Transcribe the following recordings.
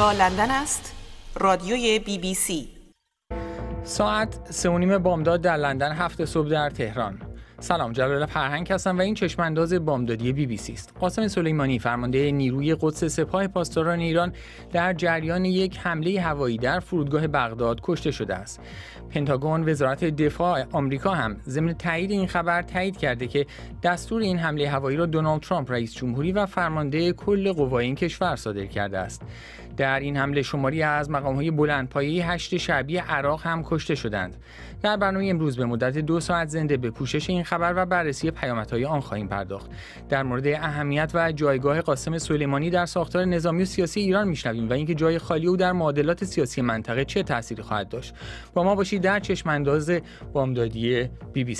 لندن است رادیوی بی بی سی ساعت سه و نیم بامداد در لندن هفت صبح در تهران سلام جلال فرهنگ هستم و این چشمانداز بامدادی بی بی سی است قاسم سلیمانی فرمانده نیروی قدس سپاه پاسداران ایران در جریان یک حمله هوایی در فرودگاه بغداد کشته شده است پنتاگون وزارت دفاع آمریکا هم ضمن تایید این خبر تایید کرده که دستور این حمله هوایی را دونالد ترامپ رئیس جمهوری و فرمانده کل قوای این کشور صادر کرده است در این حمله شماری از مقام های بلندپایه هشت شعبی عراق هم کشته شدند در برنامه امروز به مدت دو ساعت زنده به پوشش این خبر و بررسی پیامدهای آن خواهیم پرداخت در مورد اهمیت و جایگاه قاسم سلیمانی در ساختار نظامی و سیاسی ایران میشنویم و اینکه جای خالی او در معادلات سیاسی منطقه چه تأثیری خواهد داشت با ما باشید در چشمانداز بامدادی بی بی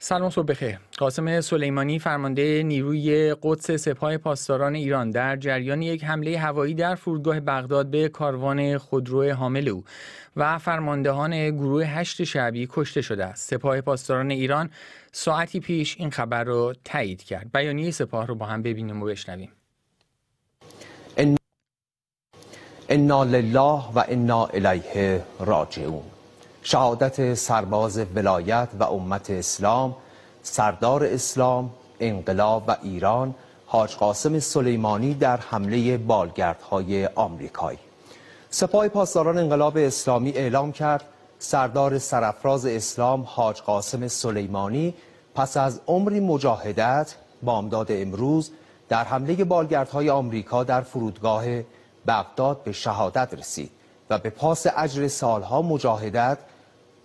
سلام صبح بخیر قاسم سلیمانی فرمانده نیروی قدس سپاه پاسداران ایران در جریان یک حمله هوایی در فرودگاه بغداد به کاروان خودرو حامل او و فرماندهان گروه هشت شعبی کشته شده است سپاه پاسداران ایران ساعتی پیش این خبر را تایید کرد بیانیه سپاه رو با هم ببینیم و بشنویم انا لله و انا الیه راجعون شهادت سرباز ولایت و امت اسلام سردار اسلام انقلاب و ایران حاج قاسم سلیمانی در حمله بالگردهای آمریکایی سپاه پاسداران انقلاب اسلامی اعلام کرد سردار سرفراز اسلام حاج قاسم سلیمانی پس از عمری مجاهدت بامداد امروز در حمله بالگردهای آمریکا در فرودگاه بغداد به شهادت رسید و به پاس اجر سالها مجاهدت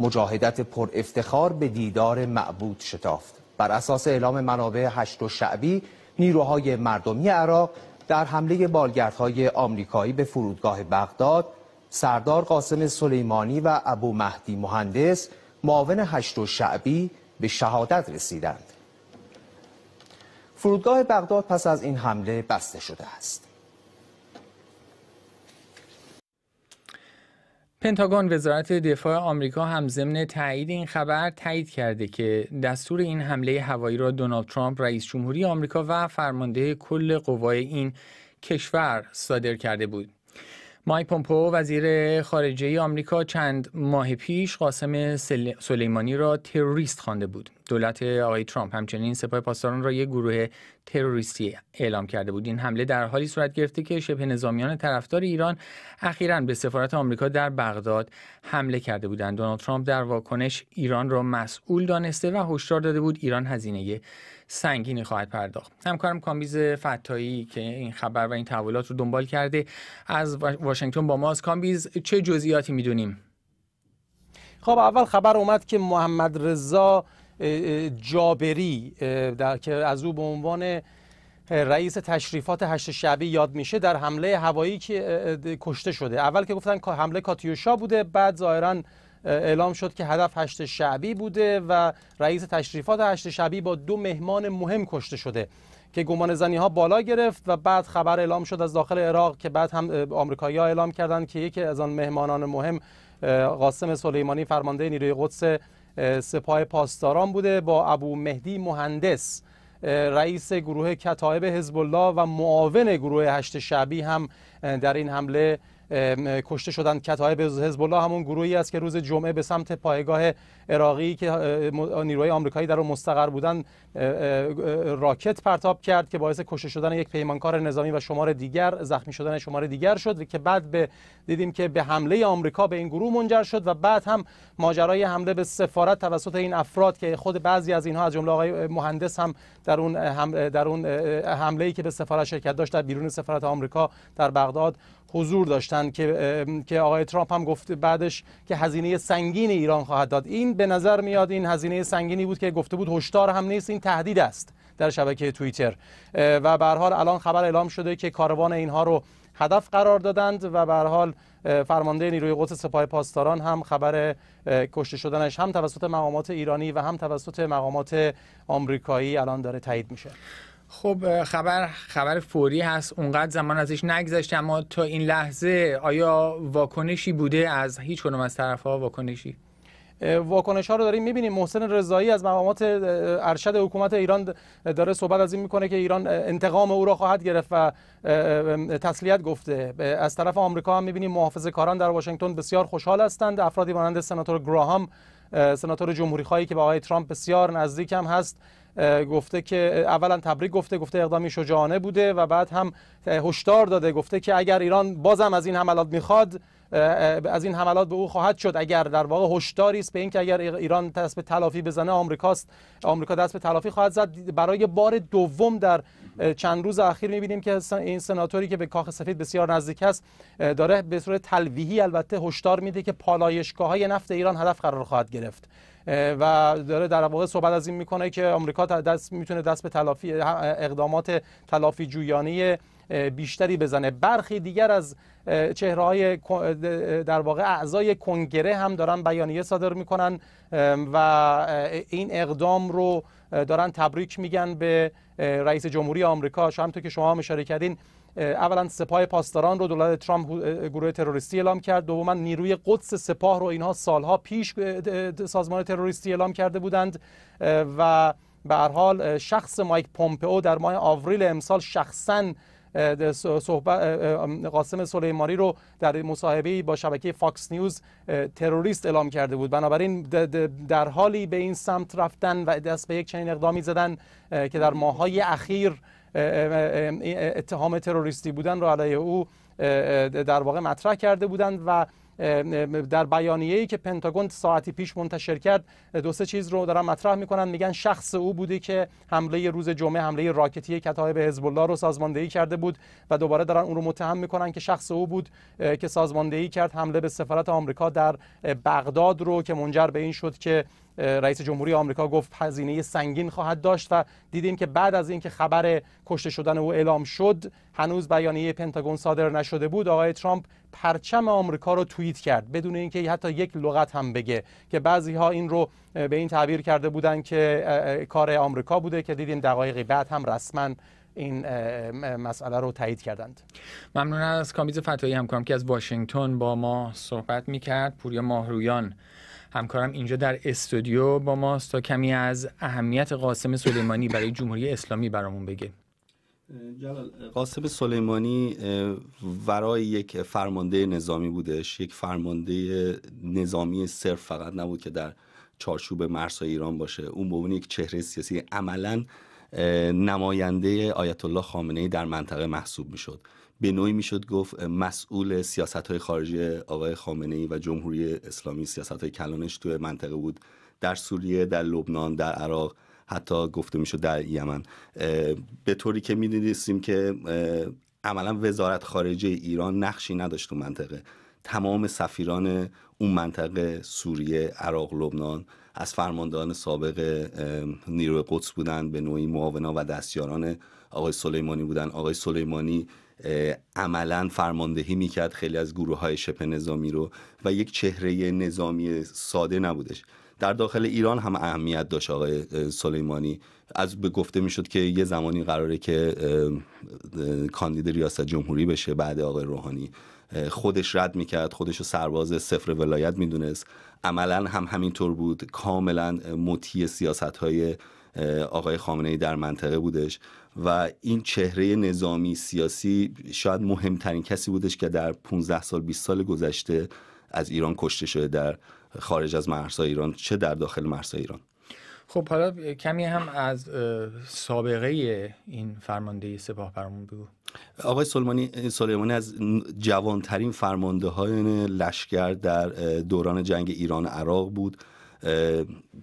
مجاهدت پر افتخار به دیدار معبود شتافت بر اساس اعلام منابع هشت و شعبی نیروهای مردمی عراق در حمله بالگردهای آمریکایی به فرودگاه بغداد سردار قاسم سلیمانی و ابو مهدی مهندس معاون هشت و شعبی به شهادت رسیدند فرودگاه بغداد پس از این حمله بسته شده است پنتاگون وزارت دفاع آمریکا هم ضمن تایید این خبر تایید کرده که دستور این حمله هوایی را دونالد ترامپ رئیس جمهوری آمریکا و فرمانده کل قوای این کشور صادر کرده بود. مایک پومپو وزیر خارجه آمریکا چند ماه پیش قاسم سلیمانی را تروریست خوانده بود. دولت آقای ترامپ همچنین سپاه پاسداران را یک گروه تروریستی اعلام کرده بود. این حمله در حالی صورت گرفته که شبه نظامیان طرفدار ایران اخیرا به سفارت آمریکا در بغداد حمله کرده بودند. دونالد ترامپ در واکنش ایران را مسئول دانسته و هشدار داده بود ایران هزینه سنگینی خواهد پرداخت همکارم کامبیز فتایی که این خبر و این تحولات رو دنبال کرده از واشنگتن با ماست کامبیز چه جزئیاتی میدونیم خب اول خبر اومد که محمد رضا جابری در که از او به عنوان رئیس تشریفات هشت شعبی یاد میشه در حمله هوایی که کشته شده اول که گفتن حمله کاتیوشا بوده بعد ظاهرا اعلام شد که هدف هشت شعبی بوده و رئیس تشریفات هشت شعبی با دو مهمان مهم کشته شده که گمان زنی ها بالا گرفت و بعد خبر اعلام شد از داخل عراق که بعد هم آمریکایی ها اعلام کردند که یکی از آن مهمانان مهم قاسم سلیمانی فرمانده نیروی قدس سپاه پاسداران بوده با ابو مهدی مهندس رئیس گروه کتایب حزب الله و معاون گروه هشت شعبی هم در این حمله کشته شدن شدند به حزب الله همون گروهی است که روز جمعه به سمت پایگاه عراقی که نیروهای آمریکایی در آن مستقر بودن راکت پرتاب کرد که باعث کشته شدن یک پیمانکار نظامی و شمار دیگر زخمی شدن شمار دیگر شد که بعد به دیدیم که به حمله آمریکا به این گروه منجر شد و بعد هم ماجرای حمله به سفارت توسط این افراد که خود بعضی از اینها از جمله آقای مهندس هم در اون در اون حمله ای که به سفارت شرکت داشت در بیرون سفارت آمریکا در بغداد حضور داشتند که که آقای ترامپ هم گفته بعدش که هزینه سنگین ایران خواهد داد این به نظر میاد این هزینه سنگینی بود که گفته بود هشدار هم نیست این تهدید است در شبکه توییتر و به حال الان خبر اعلام شده که کاروان اینها رو هدف قرار دادند و به حال فرمانده نیروی قدس سپاه پاسداران هم خبر کشته شدنش هم توسط مقامات ایرانی و هم توسط مقامات آمریکایی الان داره تایید میشه خب خبر خبر فوری هست اونقدر زمان ازش نگذشته اما تا این لحظه آیا واکنشی بوده از هیچ کنوم از طرف ها واکنشی واکنش ها رو داریم میبینیم محسن رضایی از مقامات ارشد حکومت ایران داره صحبت از این میکنه که ایران انتقام او را خواهد گرفت و تسلیت گفته از طرف آمریکا هم میبینیم محافظه کاران در واشنگتن بسیار خوشحال هستند افرادی مانند سناتور گراهام سناتور جمهوری خواهی که به آقای ترامپ بسیار نزدیک هم هست گفته که اولا تبریک گفته گفته اقدامی شجاعانه بوده و بعد هم هشدار داده گفته که اگر ایران بازم از این حملات میخواد از این حملات به او خواهد شد اگر در واقع هشداری است به اینکه اگر ایران دست به تلافی بزنه آمریکاست آمریکا دست به تلافی خواهد زد برای بار دوم در چند روز اخیر میبینیم که این سناتوری که به کاخ سفید بسیار نزدیک است داره به صورت تلویحی البته هشدار میده که پالایشگاه نفت ایران هدف قرار خواهد گرفت و داره در واقع صحبت از این میکنه که آمریکا دست میتونه دست به تلافی اقدامات تلافی جویانه بیشتری بزنه برخی دیگر از چهره های در واقع اعضای کنگره هم دارن بیانیه صادر میکنن و این اقدام رو دارن تبریک میگن به رئیس جمهوری آمریکا همونطور که شما هم اشاره کردین اولا سپاه پاسداران رو دولت ترامپ گروه تروریستی اعلام کرد دوما نیروی قدس سپاه رو اینها سالها پیش سازمان تروریستی اعلام کرده بودند و به هر حال شخص مایک پومپئو در ماه آوریل امسال شخصا صحبت قاسم سلیمانی رو در مصاحبه با شبکه فاکس نیوز تروریست اعلام کرده بود بنابراین در حالی به این سمت رفتن و دست به یک چنین اقدامی زدن که در ماهای اخیر اتهام تروریستی بودن رو علیه او در واقع مطرح کرده بودند و در بیانیه ای که پنتاگون ساعتی پیش منتشر کرد دو سه چیز رو دارن مطرح میکنن میگن شخص او بوده که حمله روز جمعه حمله راکتی کتایب حزب الله رو سازماندهی کرده بود و دوباره دارن اون رو متهم میکنن که شخص او بود که سازماندهی کرد حمله به سفارت آمریکا در بغداد رو که منجر به این شد که رئیس جمهوری آمریکا گفت هزینه سنگین خواهد داشت و دیدیم که بعد از اینکه خبر کشته شدن او اعلام شد هنوز بیانیه پنتاگون صادر نشده بود آقای ترامپ پرچم آمریکا رو توییت کرد بدون اینکه حتی یک لغت هم بگه که بعضی ها این رو به این تعبیر کرده بودن که کار آمریکا بوده که دیدیم دقایقی بعد هم رسما این مسئله رو تایید کردند ممنون از کامیز فتایی همکارم که از واشنگتن با ما صحبت کرد. پوریا ماهرویان همکارم اینجا در استودیو با ماست تا کمی از اهمیت قاسم سلیمانی برای جمهوری اسلامی برامون بگه جلال قاسم سلیمانی ورای یک فرمانده نظامی بودش یک فرمانده نظامی صرف فقط نبود که در چارچوب مرزهای ایران باشه اون به یک چهره سیاسی عملا نماینده آیت الله خامنه ای در منطقه محسوب میشد به نوعی میشد گفت مسئول سیاست های خارجی آقای خامنه ای و جمهوری اسلامی سیاست های کلانش توی منطقه بود در سوریه در لبنان در عراق حتی گفته میشد در یمن به طوری که میدیدیم که عملا وزارت خارجه ایران نقشی نداشت تو منطقه تمام سفیران اون منطقه سوریه عراق لبنان از فرماندهان سابق نیرو قدس بودند به نوعی معاونا و دستیاران آقای سلیمانی بودند آقای سلیمانی عملا فرماندهی میکرد خیلی از گروه های شبه نظامی رو و یک چهره نظامی ساده نبودش در داخل ایران هم اهمیت داشت آقای سلیمانی از به گفته میشد که یه زمانی قراره که کاندید ریاست جمهوری بشه بعد آقای روحانی خودش رد میکرد خودش رو سرباز صفر ولایت میدونست عملا هم همینطور بود کاملا مطیع سیاست های آقای خامنه ای در منطقه بودش و این چهره نظامی سیاسی شاید مهمترین کسی بودش که در 15 سال 20 سال گذشته از ایران کشته شده در خارج از مرزهای ایران چه در داخل مرزهای ایران خب حالا کمی هم از سابقه این فرمانده سپاه برامون بگو آقای سلمانی سلیمانی از جوانترین فرمانده های لشکر در دوران جنگ ایران عراق بود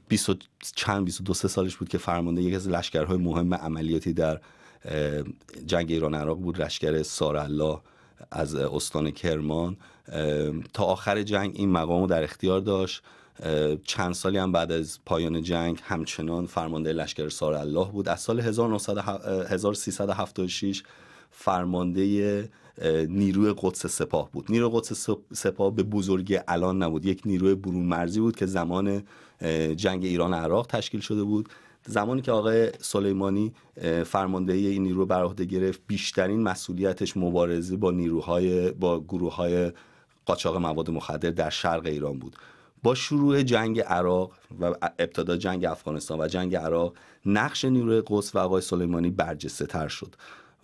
20 چند 22 سالش بود که فرمانده یکی از لشکرهای مهم عملیاتی در جنگ ایران عراق بود لشکر سارالله از استان کرمان تا آخر جنگ این مقام رو در اختیار داشت چند سالی هم بعد از پایان جنگ همچنان فرمانده لشکر سارالله بود از سال 1976 فرمانده نیروی قدس سپاه بود نیروی قدس سپاه به بزرگی الان نبود یک نیروی برون مرزی بود که زمان جنگ ایران عراق تشکیل شده بود زمانی که آقای سلیمانی فرماندهی این نیرو بر عهده گرفت بیشترین مسئولیتش مبارزه با نیروهای با گروه قاچاق مواد مخدر در شرق ایران بود با شروع جنگ عراق و ابتدا جنگ افغانستان و جنگ عراق نقش نیروی قدس و آقای سلیمانی برجسته تر شد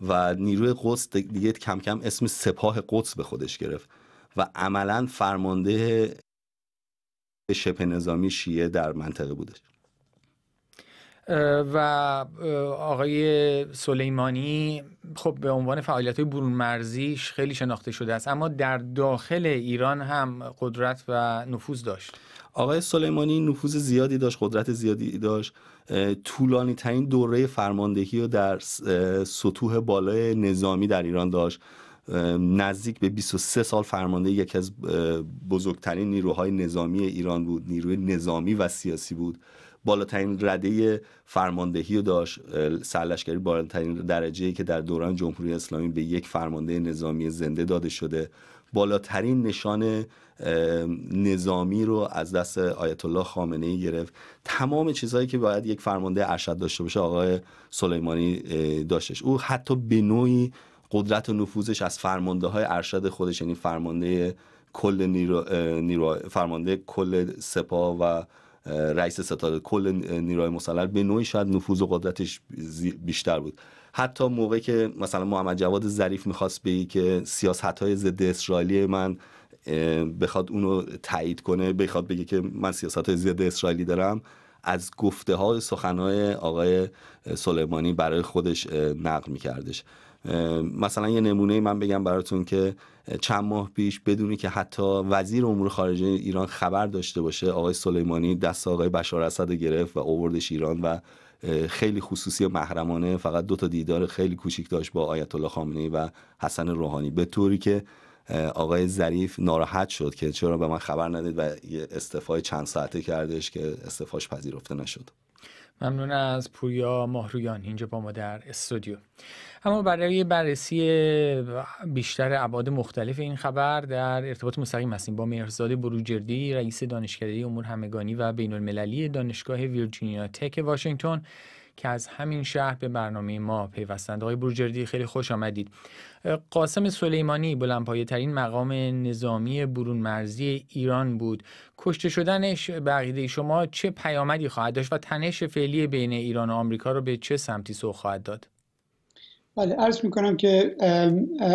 و نیروی قدس دیگه کم کم اسم سپاه قدس به خودش گرفت و عملا فرمانده شبه نظامی شیعه در منطقه بودش و آقای سلیمانی خب به عنوان فعالیت های برون مرزیش خیلی شناخته شده است اما در داخل ایران هم قدرت و نفوذ داشت آقای سلیمانی نفوذ زیادی داشت قدرت زیادی داشت طولانی ترین دوره فرماندهی رو در سطوح بالای نظامی در ایران داشت نزدیک به 23 سال فرمانده یکی از بزرگترین نیروهای نظامی ایران بود نیروی نظامی و سیاسی بود بالاترین رده فرماندهی رو داشت سرلشکری بالاترین درجه که در دوران جمهوری اسلامی به یک فرمانده نظامی زنده داده شده بالاترین نشان نظامی رو از دست آیت الله خامنه ای گرفت تمام چیزهایی که باید یک فرمانده ارشد داشته باشه آقای سلیمانی داشتش او حتی به نوعی قدرت و نفوذش از فرمانده های ارشد خودش یعنی فرمانده کل نیرو، نیرو، فرمانده کل سپاه و رئیس ستاد کل نیروهای مسلح به نوعی شاید نفوذ و قدرتش بیشتر بود حتی موقع که مثلا محمد جواد ظریف میخواست بگی که سیاست های ضد اسرائیلی من بخواد اونو تایید کنه بخواد بگه که من سیاست ضد اسرائیلی دارم از گفته های سخن آقای سلیمانی برای خودش نقل میکردش مثلا یه نمونه من بگم براتون که چند ماه پیش بدونی که حتی وزیر امور خارجه ایران خبر داشته باشه آقای سلیمانی دست آقای بشار اسد گرفت و اووردش ایران و خیلی خصوصی و محرمانه فقط دو تا دیدار خیلی کوچیک داشت با آیت الله خامنه‌ای و حسن روحانی به طوری که آقای ظریف ناراحت شد که چرا به من خبر ندید و یه استفای چند ساعته کردش که استعفاش پذیرفته نشد ممنون از پویا ماهرویان اینجا با ما در استودیو اما برای بررسی بیشتر ابعاد مختلف این خبر در ارتباط مستقیم هستیم با مرزاد بروجردی رئیس دانشکده امور همگانی و بین المللی دانشگاه ویرجینیا تک واشنگتن که از همین شهر به برنامه ما پیوستند آقای بروجردی خیلی خوش آمدید قاسم سلیمانی بلندپایه ترین مقام نظامی برون مرزی ایران بود کشته شدنش به شما چه پیامدی خواهد داشت و تنش فعلی بین ایران و آمریکا را به چه سمتی سوق خواهد داد بله عرض میکنم که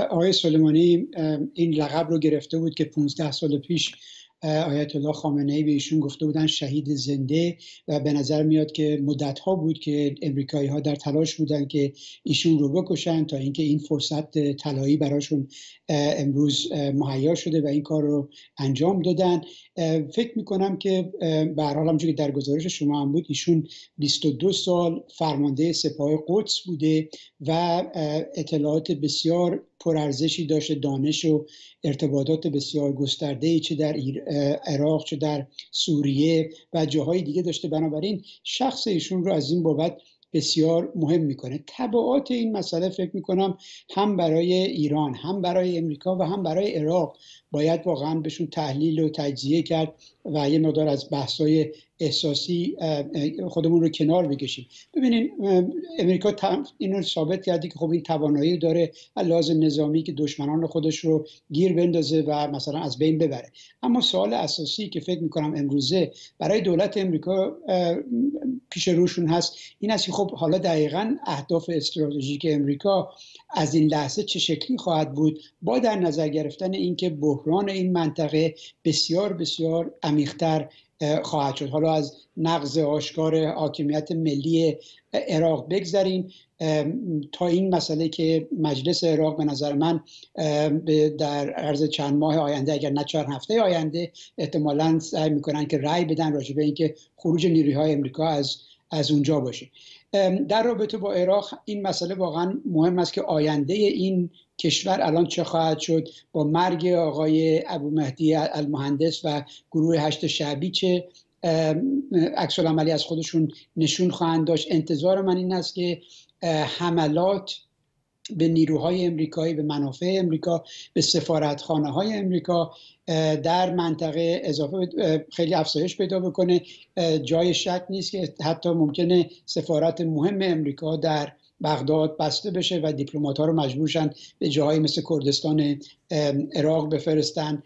آقای سلیمانی این لقب رو گرفته بود که 15 سال پیش آیت الله خامنه ای به ایشون گفته بودن شهید زنده و به نظر میاد که مدت ها بود که امریکایی ها در تلاش بودن که ایشون رو بکشن تا اینکه این فرصت طلایی براشون امروز مهیا شده و این کار رو انجام دادن فکر میکنم که به هر حال که در گزارش شما هم بود ایشون 22 سال فرمانده سپاه قدس بوده و اطلاعات بسیار پرارزشی داشته دانش و ارتباطات بسیار گسترده ای چه در عراق چه در سوریه و جاهای دیگه داشته بنابراین شخص ایشون رو از این بابت بسیار مهم میکنه تبعات این مسئله فکر میکنم هم برای ایران هم برای امریکا و هم برای عراق باید واقعا بهشون تحلیل و تجزیه کرد و یه مقدار از بحث‌های احساسی خودمون رو کنار بکشیم ببینین امریکا این رو ثابت کردی که خب این توانایی داره لازم نظامی که دشمنان خودش رو گیر بندازه و مثلا از بین ببره اما سوال اساسی که فکر میکنم امروزه برای دولت امریکا پیش روشون هست این است که خب حالا دقیقا اهداف استراتژیک امریکا از این لحظه چه شکلی خواهد بود با در نظر گرفتن اینکه بحران این منطقه بسیار بسیار عمیقتر خواهد شد حالا از نقض آشکار حاکمیت ملی عراق بگذریم تا این مسئله که مجلس عراق به نظر من در عرض چند ماه آینده اگر نه چهار هفته آینده احتمالا سعی میکنن که رأی بدن راجع به اینکه خروج نیروهای امریکا از از اونجا باشه در رابطه با عراق این مسئله واقعا مهم است که آینده این کشور الان چه خواهد شد با مرگ آقای ابو مهدی المهندس و گروه هشت شعبی چه عکس عملی از خودشون نشون خواهند داشت انتظار من این است که حملات به نیروهای امریکایی به منافع امریکا به سفارتخانه های امریکا در منطقه اضافه خیلی افزایش پیدا بکنه جای شک نیست که حتی ممکنه سفارت مهم امریکا در بغداد بسته بشه و دیپلومات ها رو مجبورشن شن به جاهایی مثل کردستان عراق بفرستن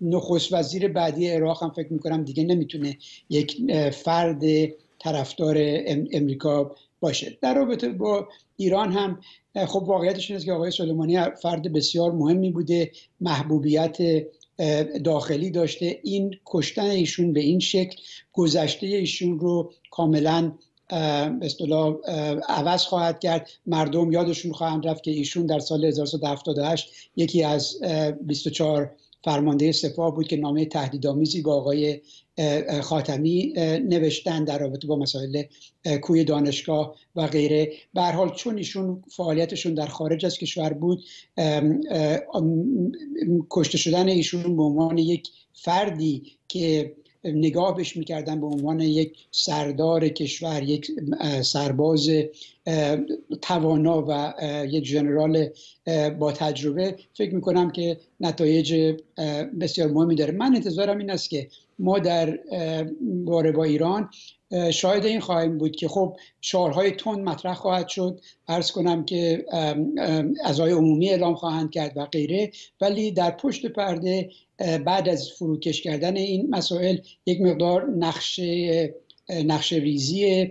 نخست وزیر بعدی عراق هم فکر میکنم دیگه نمیتونه یک فرد طرفدار امریکا باشه در رابطه با ایران هم خب واقعیتش این که آقای سلیمانی فرد بسیار مهمی بوده محبوبیت داخلی داشته این کشتن ایشون به این شکل گذشته ایشون رو کاملا به عوض خواهد کرد مردم یادشون خواهند رفت که ایشون در سال 1378 یکی از 24 فرمانده سپاه بود که نامه تهدیدآمیزی با آقای خاتمی نوشتن در رابطه با مسائل کوی دانشگاه و غیره به حال چون ایشون فعالیتشون در خارج از کشور بود کشته شدن ایشون به عنوان یک فردی که نگاه بهش میکردن به عنوان یک سردار کشور یک سرباز توانا و یک جنرال با تجربه فکر میکنم که نتایج بسیار مهمی داره من انتظارم این است که ما در باره با ایران شاید این خواهیم بود که خب شعارهای تند مطرح خواهد شد ارز کنم که ازای عمومی اعلام خواهند کرد و غیره ولی در پشت پرده بعد از فروکش کردن این مسائل یک مقدار نقشه نقشه ریزی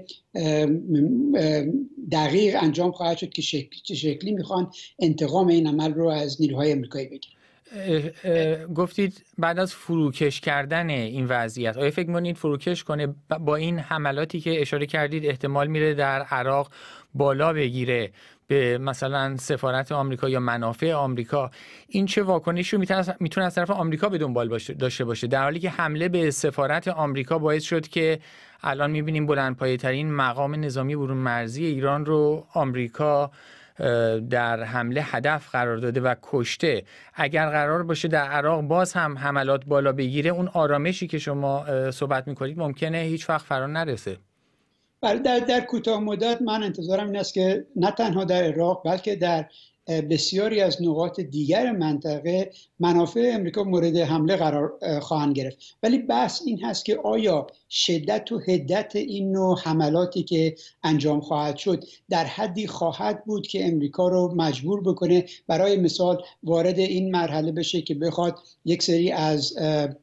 دقیق انجام خواهد شد که شکلی, شکلی میخوان انتقام این عمل رو از نیروهای امریکایی بگیرن گفتید بعد از فروکش کردن این وضعیت آیا فکر میکنید فروکش کنه با این حملاتی که اشاره کردید احتمال میره در عراق بالا بگیره به مثلا سفارت آمریکا یا منافع آمریکا این چه واکنشی میتونه از طرف آمریکا به دنبال داشته باشه در حالی که حمله به سفارت آمریکا باعث شد که الان میبینیم بلندپایه ترین مقام نظامی برون مرزی ایران رو آمریکا در حمله هدف قرار داده و کشته اگر قرار باشه در عراق باز هم حملات بالا بگیره اون آرامشی که شما صحبت میکنید ممکنه هیچ وقت فرا نرسه بله، در, در کوتاه مدت من انتظارم این است که نه تنها در عراق بلکه در بسیاری از نقاط دیگر منطقه منافع امریکا مورد حمله قرار خواهند گرفت ولی بحث این هست که آیا شدت و هدت این نوع حملاتی که انجام خواهد شد در حدی خواهد بود که امریکا رو مجبور بکنه برای مثال وارد این مرحله بشه که بخواد یک سری از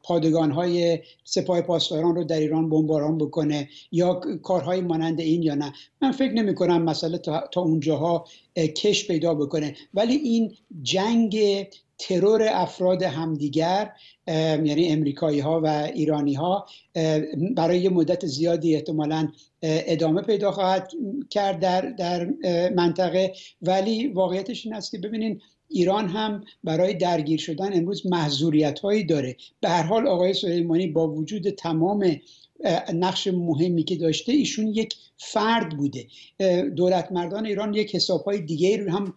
پادگان های سپاه پاسداران رو در ایران بمباران بکنه یا کارهای مانند این یا نه من فکر نمی کنم مسئله تا, تا اونجاها کش پیدا بکنه ولی این جنگ ترور افراد همدیگر یعنی امریکایی ها و ایرانی ها برای مدت زیادی احتمالا ادامه پیدا خواهد کرد در, در منطقه ولی واقعیتش این است که ببینین ایران هم برای درگیر شدن امروز محضوریت هایی داره به هر حال آقای سلیمانی با وجود تمام نقش مهمی که داشته ایشون یک فرد بوده دولت مردان ایران یک حساب های دیگه رو هم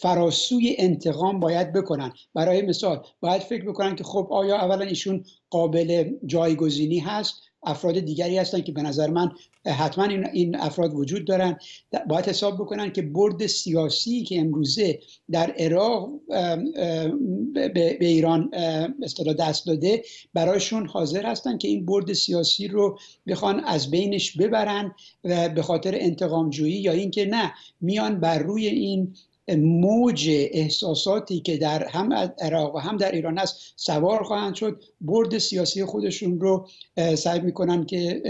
فراسوی انتقام باید بکنن برای مثال باید فکر بکنن که خب آیا اولا ایشون قابل جایگزینی هست افراد دیگری هستن که به نظر من حتما این افراد وجود دارن باید حساب بکنن که برد سیاسی که امروزه در عراق به ایران اصطلاح دست داده برایشون حاضر هستن که این برد سیاسی رو بخوان از بینش ببرن و به خاطر انتقام جویی یا اینکه نه میان بر روی این موج احساساتی که در هم عراق و هم در ایران هست سوار خواهند شد برد سیاسی خودشون رو سعی میکنن که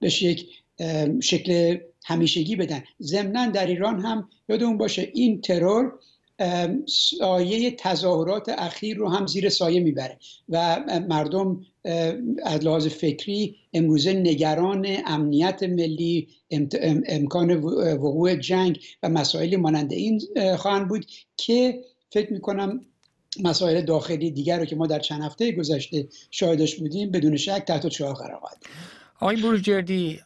به یک شکل همیشگی بدن ضمنا در ایران هم یادمون باشه این ترور سایه تظاهرات اخیر رو هم زیر سایه میبره و مردم از لحاظ فکری امروزه نگران امنیت ملی امکان وقوع جنگ و مسائلی مانند این خواهند بود که فکر میکنم مسائل داخلی دیگر رو که ما در چند هفته گذشته شاهدش بودیم بدون شک تحت چهار قرار خواهد آقای بروجردی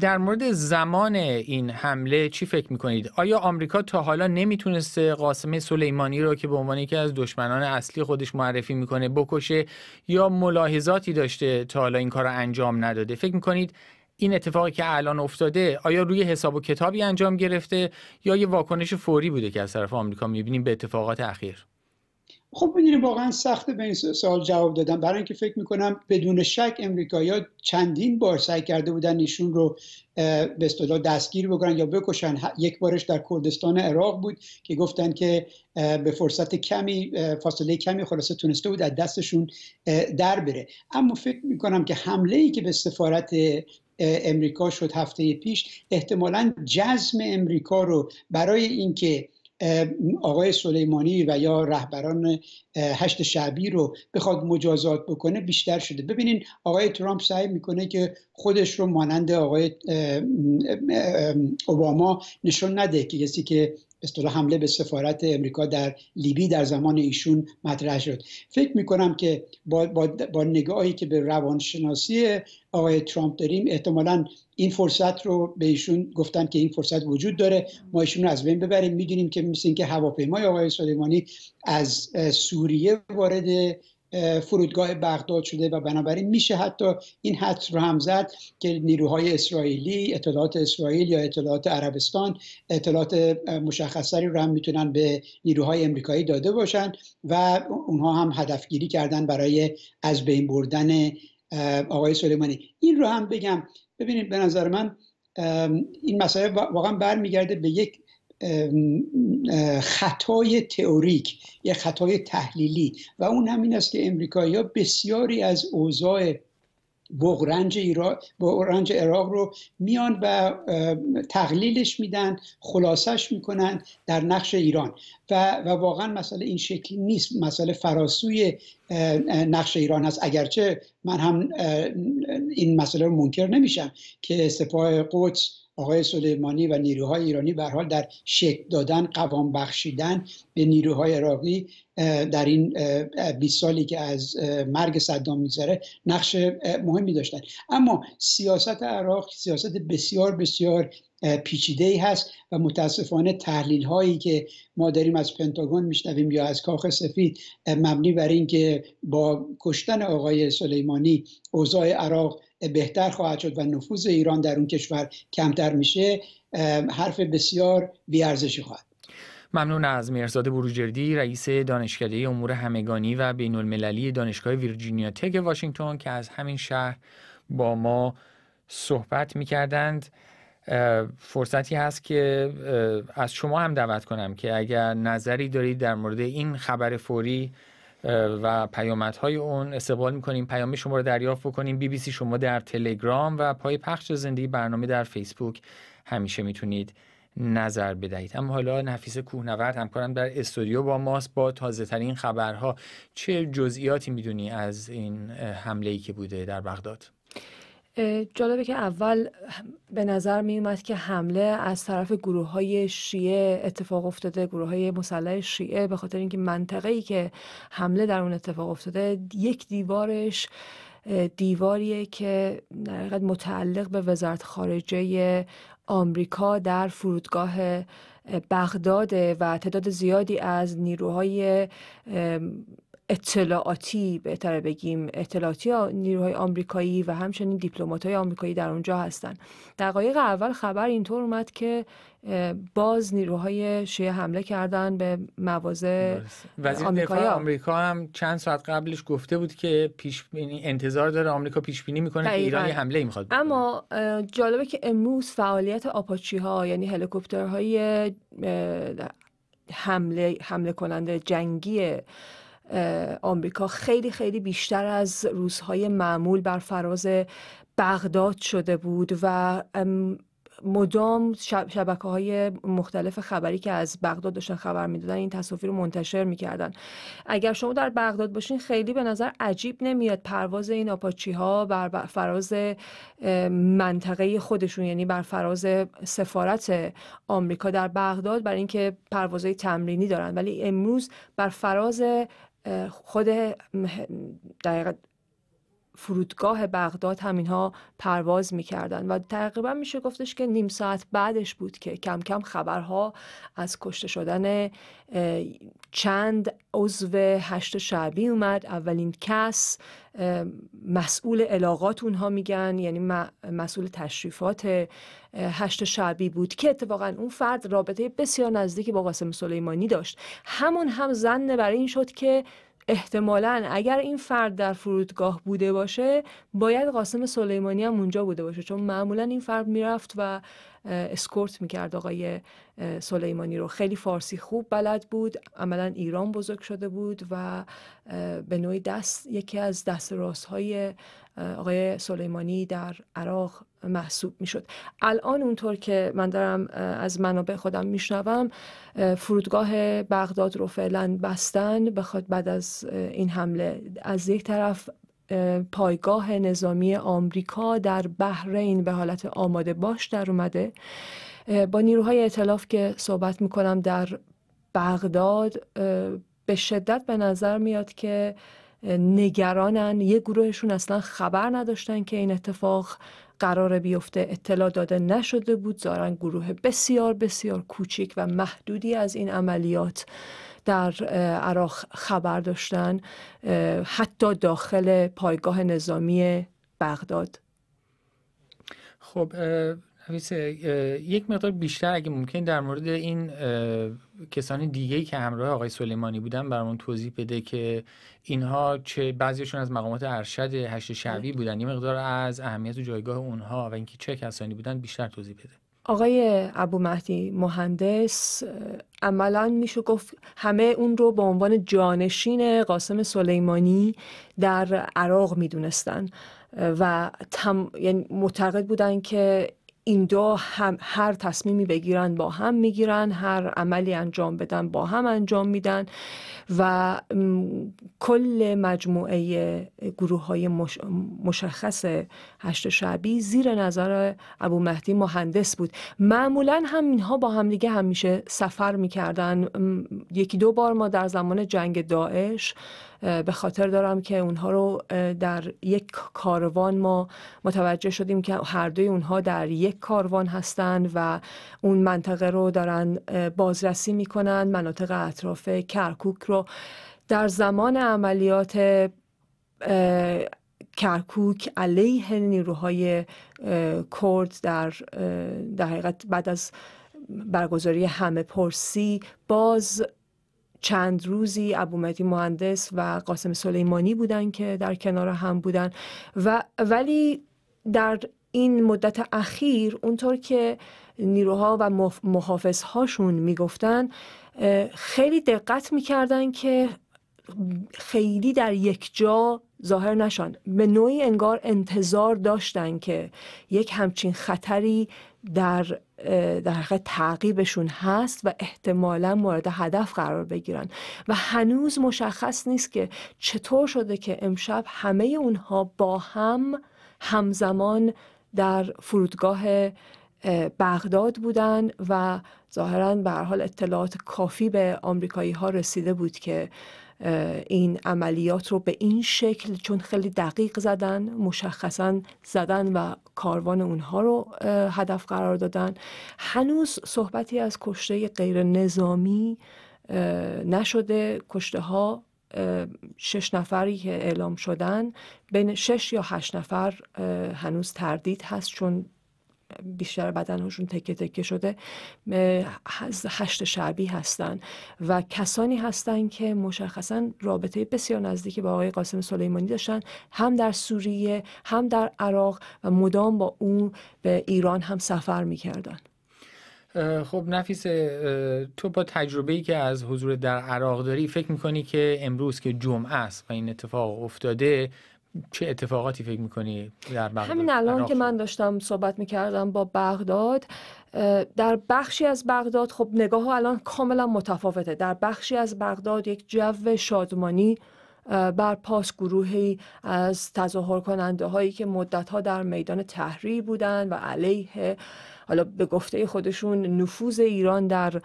در مورد زمان این حمله چی فکر میکنید؟ آیا آمریکا تا حالا نمیتونسته قاسم سلیمانی رو که به عنوان یکی از دشمنان اصلی خودش معرفی میکنه بکشه یا ملاحظاتی داشته تا حالا این کار رو انجام نداده؟ فکر میکنید این اتفاقی که الان افتاده آیا روی حساب و کتابی انجام گرفته یا یه واکنش فوری بوده که از طرف آمریکا میبینیم به اتفاقات اخیر؟ خب میدونی واقعا سخت به این سوال جواب دادم برای اینکه فکر میکنم بدون شک ها چندین بار سعی کرده بودن ایشون رو به اصطلاح دستگیر بکنن یا بکشن یک بارش در کردستان عراق بود که گفتن که به فرصت کمی فاصله کمی خلاصه تونسته بود از دستشون در بره اما فکر میکنم که حمله ای که به سفارت امریکا شد هفته پیش احتمالا جزم امریکا رو برای اینکه آقای سلیمانی و یا رهبران هشت شعبی رو بخواد مجازات بکنه بیشتر شده ببینین آقای ترامپ سعی میکنه که خودش رو مانند آقای اوباما نشون نده که کسی که اصطلاح حمله به سفارت امریکا در لیبی در زمان ایشون مطرح شد فکر می کنم که با, با, با نگاهی که به روانشناسی آقای ترامپ داریم احتمالا این فرصت رو به ایشون گفتن که این فرصت وجود داره ما ایشون رو از بین ببریم میدونیم که مثل اینکه هواپیمای آقای سلیمانی از سوریه وارد فرودگاه بغداد شده و بنابراین میشه حتی این حد رو هم زد که نیروهای اسرائیلی اطلاعات اسرائیل یا اطلاعات عربستان اطلاعات مشخصتری رو هم میتونن به نیروهای امریکایی داده باشن و اونها هم هدفگیری کردن برای از بین بردن آقای سلیمانی این رو هم بگم ببینید به نظر من این مسئله واقعا برمیگرده به یک خطای تئوریک یا خطای تحلیلی و اون همین است که امریکایی ها بسیاری از اوضاع بغرنج با عراق رو میان و تقلیلش میدن خلاصش میکنن در نقش ایران و, و واقعا مسئله این شکلی نیست مسئله فراسوی نقش ایران هست اگرچه من هم این مسئله رو منکر نمیشم که سپاه قدس آقای سلیمانی و نیروهای ایرانی به حال در شکل دادن قوام بخشیدن به نیروهای عراقی در این 20 سالی که از مرگ صدام میگذره نقش مهمی داشتن اما سیاست عراق سیاست بسیار بسیار پیچیده ای هست و متاسفانه تحلیل هایی که ما داریم از پنتاگون میشنویم یا از کاخ سفید مبنی بر اینکه با کشتن آقای سلیمانی اوضاع عراق بهتر خواهد شد و نفوذ ایران در اون کشور کمتر میشه حرف بسیار بیارزشی خواهد ممنون از میرزاد بروجردی رئیس دانشکده امور همگانی و بین المللی دانشگاه ویرجینیا تک واشنگتن که از همین شهر با ما صحبت میکردند فرصتی هست که از شما هم دعوت کنم که اگر نظری دارید در مورد این خبر فوری و پیامدهای اون استقبال میکنیم پیام شما رو دریافت بکنیم بی بی سی شما در تلگرام و پای پخش زندگی برنامه در فیسبوک همیشه میتونید نظر بدهید اما حالا نفیس کوهنورد همکارم در استودیو با ماست با تازه ترین خبرها چه جزئیاتی میدونی از این حمله ای که بوده در بغداد جالبه که اول به نظر می اومد که حمله از طرف گروه های شیعه اتفاق افتاده گروه های مسلح شیعه به خاطر اینکه منطقه ای که حمله در اون اتفاق افتاده یک دیوارش دیواریه که در متعلق به وزارت خارجه آمریکا در فرودگاه بغداد و تعداد زیادی از نیروهای اطلاعاتی بهتر بگیم اطلاعاتی نیروهای آمریکایی و همچنین دیپلمات های آمریکایی در اونجا هستن دقایق اول خبر اینطور اومد که باز نیروهای شیعه حمله کردن به مواضع وزیر آمریکا, دفاع آمریکا هم چند ساعت قبلش گفته بود که پیش انتظار داره آمریکا پیش بینی میکنه که ایران حمله ای میخواد اما جالبه که امروز فعالیت آپاچی ها یعنی هلیکوپترهای حمله حمله کننده جنگی آمریکا خیلی خیلی بیشتر از روزهای معمول بر فراز بغداد شده بود و مدام شبکه های مختلف خبری که از بغداد داشتن خبر میدادن این تصاویر رو منتشر میکردن اگر شما در بغداد باشین خیلی به نظر عجیب نمیاد پرواز این آپاچی ها بر, فراز منطقه خودشون یعنی بر فراز سفارت آمریکا در بغداد برای اینکه پروازهای تمرینی دارن ولی امروز بر فراز خود دقیقا فرودگاه بغداد هم اینها پرواز میکردن و تقریبا میشه گفتش که نیم ساعت بعدش بود که کم کم خبرها از کشته شدن چند عضو هشت شعبی اومد اولین کس مسئول علاقات اونها میگن یعنی مسئول تشریفات هشت شعبی بود که اتفاقا اون فرد رابطه بسیار نزدیکی با قاسم سلیمانی داشت همون هم زن برای این شد که احتمالا اگر این فرد در فرودگاه بوده باشه باید قاسم سلیمانی هم اونجا بوده باشه چون معمولا این فرد میرفت و اسکورت میکرد آقای سلیمانی رو خیلی فارسی خوب بلد بود عملا ایران بزرگ شده بود و به نوعی دست یکی از دست راست های آقای سلیمانی در عراق محسوب میشد الان اونطور که من دارم از منابع خودم میشنوم فرودگاه بغداد رو فعلا بستن بخواد بعد از این حمله از یک طرف پایگاه نظامی آمریکا در بحرین به حالت آماده باش در اومده با نیروهای اطلاف که صحبت میکنم در بغداد به شدت به نظر میاد که نگرانن یه گروهشون اصلا خبر نداشتن که این اتفاق قرار بیفته اطلاع داده نشده بود زارن گروه بسیار بسیار کوچیک و محدودی از این عملیات در عراق خبر داشتن حتی داخل پایگاه نظامی بغداد خب نویسه یک مقدار بیشتر اگه ممکن در مورد این کسانی دیگه که همراه آقای سلیمانی بودن برامون توضیح بده که اینها چه بعضیشون از مقامات ارشد هشت شعبی بودن یه مقدار از اهمیت و جایگاه اونها و اینکه چه کسانی بودن بیشتر توضیح بده آقای ابو مهدی مهندس عملا میشه گفت همه اون رو به عنوان جانشین قاسم سلیمانی در عراق میدونستن و تم... یعنی معتقد بودن که این دو هم هر تصمیمی بگیرن با هم میگیرن هر عملی انجام بدن با هم انجام میدن و کل مجموعه گروه های مشخص هشت شعبی زیر نظر ابو مهدی مهندس بود معمولا هم اینها با همدیگه همیشه سفر میکردن یکی دو بار ما در زمان جنگ داعش به خاطر دارم که اونها رو در یک کاروان ما متوجه شدیم که هر دوی اونها در یک کاروان هستند و اون منطقه رو دارن بازرسی میکنن مناطق اطراف کرکوک رو در زمان عملیات کرکوک علیه نیروهای کرد در در حقیقت بعد از برگزاری همه پرسی باز چند روزی مدی مهندس و قاسم سلیمانی بودن که در کنار هم بودن و ولی در این مدت اخیر اونطور که نیروها و محافظهاشون میگفتن خیلی دقت میکردن که خیلی در یک جا ظاهر نشان به نوعی انگار انتظار داشتن که یک همچین خطری در در حقیقت تعقیبشون هست و احتمالا مورد هدف قرار بگیرن و هنوز مشخص نیست که چطور شده که امشب همه اونها با هم همزمان در فرودگاه بغداد بودن و ظاهرا به حال اطلاعات کافی به آمریکایی ها رسیده بود که این عملیات رو به این شکل چون خیلی دقیق زدن مشخصا زدن و کاروان اونها رو هدف قرار دادن هنوز صحبتی از کشته غیر نظامی نشده کشته ها شش نفری که اعلام شدن بین شش یا هشت نفر هنوز تردید هست چون بیشتر بدنشون تکه تکه شده هشت شعبی هستن و کسانی هستن که مشخصا رابطه بسیار نزدیکی با آقای قاسم سلیمانی داشتن هم در سوریه هم در عراق و مدام با اون به ایران هم سفر میکردن خب نفیس تو با تجربه ای که از حضور در عراق داری فکر میکنی که امروز که جمعه است و این اتفاق افتاده چه اتفاقاتی فکر میکنی در بغداد؟ همین الان که من داشتم صحبت میکردم با بغداد در بخشی از بغداد خب نگاه ها الان کاملا متفاوته در بخشی از بغداد یک جو شادمانی بر پاس گروهی از تظاهر کننده هایی که مدت ها در میدان تحریر بودند و علیه حالا به گفته خودشون نفوذ ایران در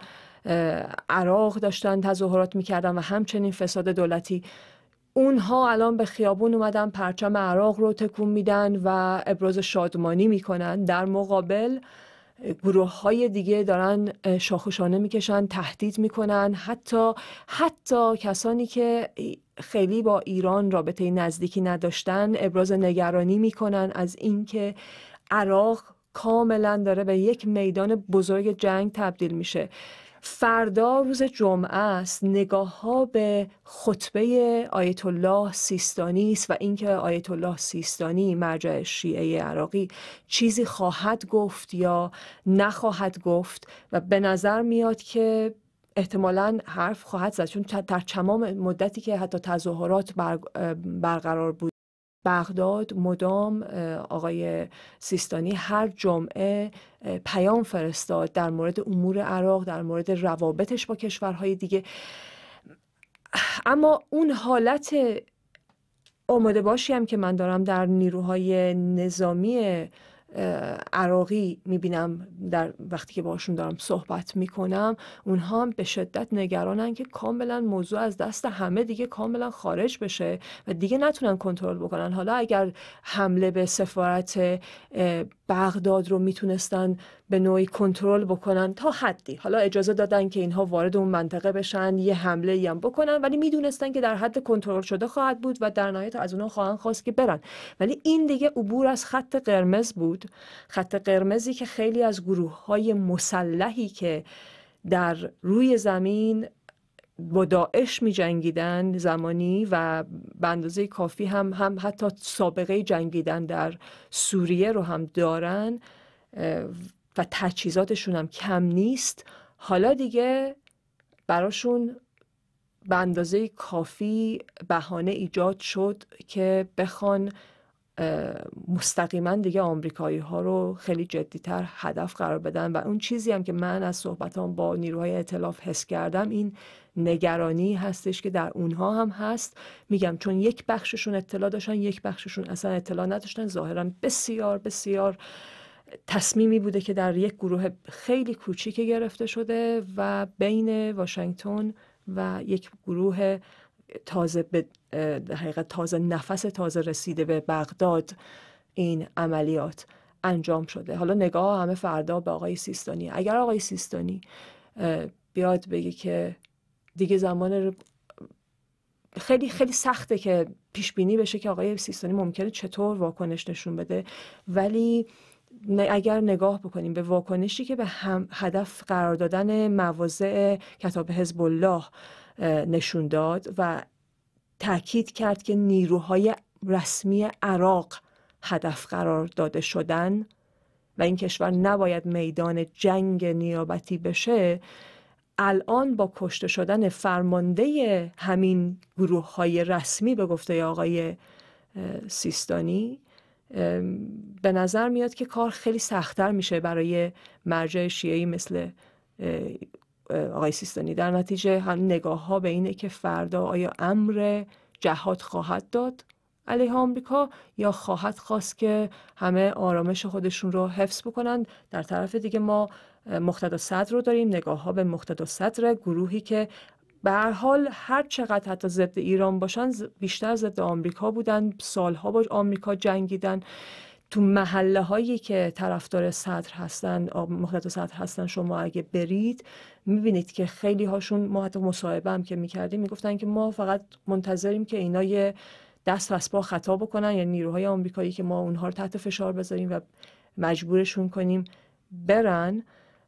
عراق داشتن تظاهرات میکردن و همچنین فساد دولتی اونها الان به خیابون اومدن پرچم عراق رو تکون میدن و ابراز شادمانی میکنن در مقابل گروه های دیگه دارن شاخوشانه میکشن تهدید میکنن حتی حتی کسانی که خیلی با ایران رابطه نزدیکی نداشتن ابراز نگرانی میکنن از اینکه عراق کاملا داره به یک میدان بزرگ جنگ تبدیل میشه فردا روز جمعه است نگاه ها به خطبه آیت الله سیستانی است و اینکه آیت الله سیستانی مرجع شیعه عراقی چیزی خواهد گفت یا نخواهد گفت و به نظر میاد که احتمالا حرف خواهد زد چون در چمام مدتی که حتی تظاهرات برقرار بود بغداد مدام آقای سیستانی هر جمعه پیام فرستاد در مورد امور عراق در مورد روابطش با کشورهای دیگه اما اون حالت آماده باشی هم که من دارم در نیروهای نظامی عراقی میبینم در وقتی که باشون دارم صحبت میکنم اونها هم به شدت نگرانن که کاملا موضوع از دست همه دیگه کاملا خارج بشه و دیگه نتونن کنترل بکنن حالا اگر حمله به سفارت بغداد رو میتونستن به نوعی کنترل بکنن تا حدی حالا اجازه دادن که اینها وارد اون منطقه بشن یه حمله ای هم بکنن ولی میدونستن که در حد کنترل شده خواهد بود و در نهایت از اونها خواهند خواست که برن ولی این دیگه عبور از خط قرمز بود خط قرمزی که خیلی از گروه های مسلحی که در روی زمین با داعش می جنگیدن زمانی و به اندازه کافی هم, هم حتی سابقه جنگیدن در سوریه رو هم دارن و تجهیزاتشون هم کم نیست حالا دیگه براشون به اندازه کافی بهانه ایجاد شد که بخوان مستقیما دیگه آمریکایی ها رو خیلی جدیتر هدف قرار بدن و اون چیزی هم که من از صحبتام با نیروهای اطلاف حس کردم این نگرانی هستش که در اونها هم هست میگم چون یک بخششون اطلاع داشتن یک بخششون اصلا اطلاع نداشتن ظاهرا بسیار بسیار تصمیمی بوده که در یک گروه خیلی کوچیک گرفته شده و بین واشنگتن و یک گروه تازه به حقیقت تازه نفس تازه رسیده به بغداد این عملیات انجام شده حالا نگاه همه فردا به آقای سیستانی اگر آقای سیستانی بیاد بگه که دیگه زمان خیلی خیلی سخته که پیش بینی بشه که آقای سیستانی ممکنه چطور واکنش نشون بده ولی اگر نگاه بکنیم به واکنشی که به هدف قرار دادن مواضع کتاب حزب الله نشون داد و تاکید کرد که نیروهای رسمی عراق هدف قرار داده شدن و این کشور نباید میدان جنگ نیابتی بشه الان با کشته شدن فرمانده همین گروه های رسمی به گفته آقای سیستانی به نظر میاد که کار خیلی سختتر میشه برای مرجع شیعی مثل آقای سیستانی در نتیجه هم نگاه ها به اینه که فردا آیا امر جهاد خواهد داد علیه آمریکا یا خواهد خواست که همه آرامش خودشون رو حفظ بکنند در طرف دیگه ما و صدر رو داریم نگاه ها به و صدر گروهی که به هر حال هر چقدر حتی ضد ایران باشن بیشتر ضد آمریکا بودن سالها با آمریکا جنگیدن تو محله هایی که طرفدار صدر هستن و صدر هستن شما اگه برید میبینید که خیلی هاشون ما حتی مصاحبه هم که میکردیم میگفتن که ما فقط منتظریم که اینا یه دست از پا خطا بکنن یا یعنی نیروهای آمریکایی که ما اونها رو تحت فشار بذاریم و مجبورشون کنیم برن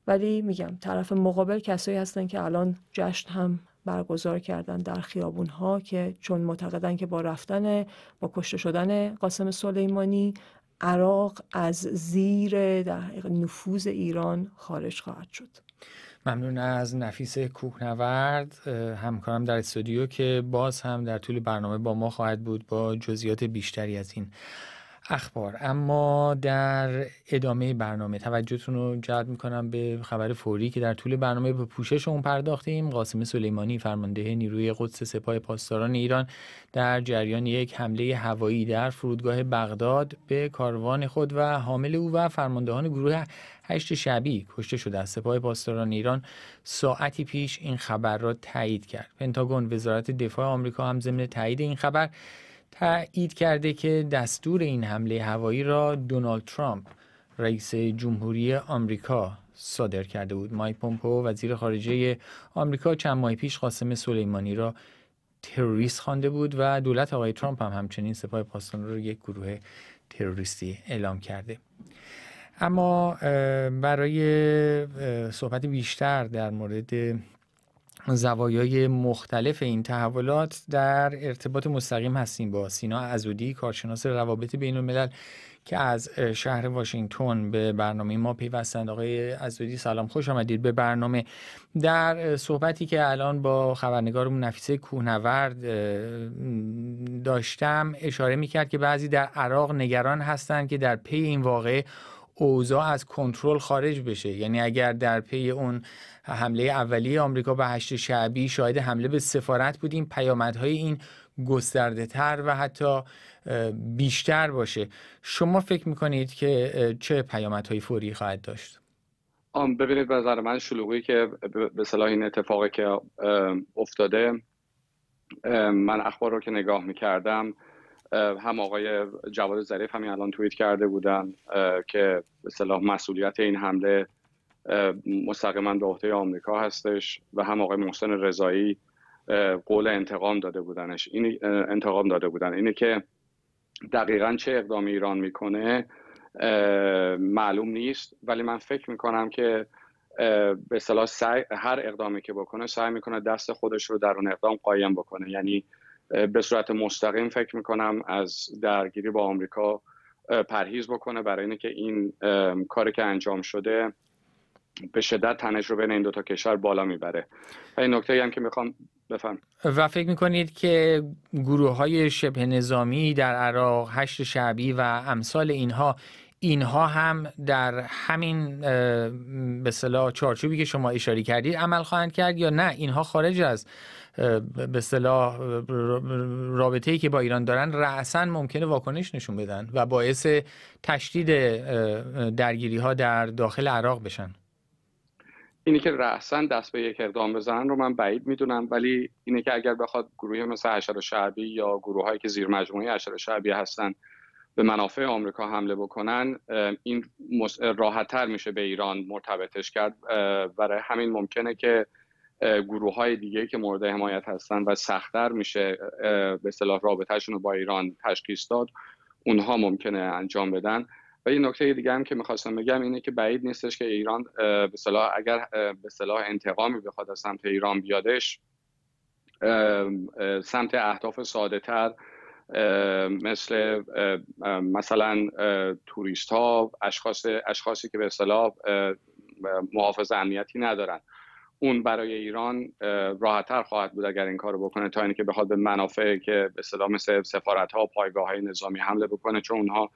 ولی میگم طرف مقابل کسایی هستن که الان جشن هم برگزار کردن در خیابون ها که چون معتقدن که با رفتن با کشته شدن قاسم سلیمانی عراق از زیر در نفوذ ایران خارج خواهد شد ممنون از نفیس کوهنورد همکارم در استودیو که باز هم در طول برنامه با ما خواهد بود با جزئیات بیشتری از این اخبار اما در ادامه برنامه توجهتون رو جلب میکنم به خبر فوری که در طول برنامه به پوشش اون پرداختیم قاسم سلیمانی فرمانده نیروی قدس سپاه پاسداران ایران در جریان یک حمله هوایی در فرودگاه بغداد به کاروان خود و حامل او و فرماندهان گروه هشت شبی کشته شده از سپاه پاسداران ایران ساعتی پیش این خبر را تایید کرد پنتاگون وزارت دفاع آمریکا هم ضمن تایید این خبر تایید کرده که دستور این حمله هوایی را دونالد ترامپ رئیس جمهوری آمریکا صادر کرده بود مایک پومپو وزیر خارجه آمریکا چند ماه پیش قاسم سلیمانی را تروریست خوانده بود و دولت آقای ترامپ هم همچنین سپاه پاسداران را یک گروه تروریستی اعلام کرده اما برای صحبت بیشتر در مورد زوایای مختلف این تحولات در ارتباط مستقیم هستیم با سینا ازودی کارشناس روابط بین الملل که از شهر واشنگتن به برنامه ما پیوستند آقای ازودی سلام خوش آمدید به برنامه در صحبتی که الان با خبرنگارمون نفیسه کوهنورد داشتم اشاره می که بعضی در عراق نگران هستند که در پی این واقعه اوضاع از کنترل خارج بشه یعنی اگر در پی اون حمله اولیه آمریکا به هشت شعبی شاید حمله به سفارت بودیم پیامدهای این گسترده تر و حتی بیشتر باشه شما فکر میکنید که چه پیامدهای فوری خواهد داشت ببینید به من شلوغی که به صلاح این اتفاقی که افتاده من اخبار رو که نگاه میکردم هم آقای جواد ظریف همین الان توییت کرده بودن که به مسئولیت این حمله مستقیما به عهده آمریکا هستش و هم آقای محسن رضایی قول انتقام داده بودنش این انتقام داده بودن اینه که دقیقا چه اقدام ایران میکنه معلوم نیست ولی من فکر میکنم که به اصطلاح هر اقدامی که بکنه سعی میکنه دست خودش رو در اون اقدام قایم بکنه یعنی به صورت مستقیم فکر میکنم از درگیری با آمریکا پرهیز بکنه برای اینکه این کاری که انجام شده به شدت تنش رو بین این دو تا کشور بالا میبره و این نکته هم که میخوام بفهم و فکر میکنید که گروه های شبه نظامی در عراق هشت شعبی و امثال اینها اینها هم در همین به صلاح چارچوبی که شما اشاره کردید عمل خواهند کرد یا نه اینها خارج از به صلاح رابطه‌ای که با ایران دارن رأسا ممکنه واکنش نشون بدن و باعث تشدید درگیری ها در داخل عراق بشن اینی که رأسا دست به یک اقدام بزنن رو من بعید میدونم ولی اینه که اگر بخواد گروه مثل و شعبی یا گروه که زیر مجموعه و شعبی هستن به منافع آمریکا حمله بکنن این راحت‌تر میشه به ایران مرتبطش کرد برای همین ممکنه که گروه های دیگه که مورد حمایت هستن و سختتر میشه به صلاح رابطهشون رو با ایران تشخیص داد اونها ممکنه انجام بدن و یه نکته دیگه هم که میخواستم بگم اینه که بعید نیستش که ایران به صلاح اگر به صلاح انتقامی بخواد از سمت ایران بیادش سمت اهداف ساده تر مثل مثلا توریست ها اشخاص اشخاصی که به صلاح محافظ امنیتی ندارن اون برای ایران راحتتر خواهد بود اگر این کارو بکنه تا اینکه بخواد به منافع که به سلام مثل سفارت ها و پایگاه های نظامی حمله بکنه چون اونها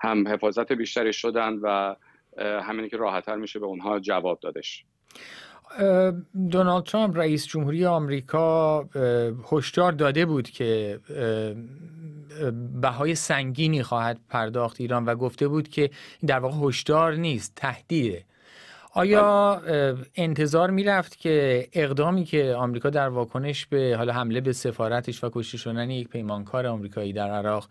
هم حفاظت بیشتری شدن و همینه که راحتتر میشه به اونها جواب دادش دونالد ترامپ رئیس جمهوری آمریکا هشدار داده بود که بهای سنگینی خواهد پرداخت ایران و گفته بود که در واقع هشدار نیست تهدیده آیا بله. انتظار میرفت که اقدامی که آمریکا در واکنش به حالا حمله به سفارتش و کشته شدن یک پیمانکار آمریکایی در عراق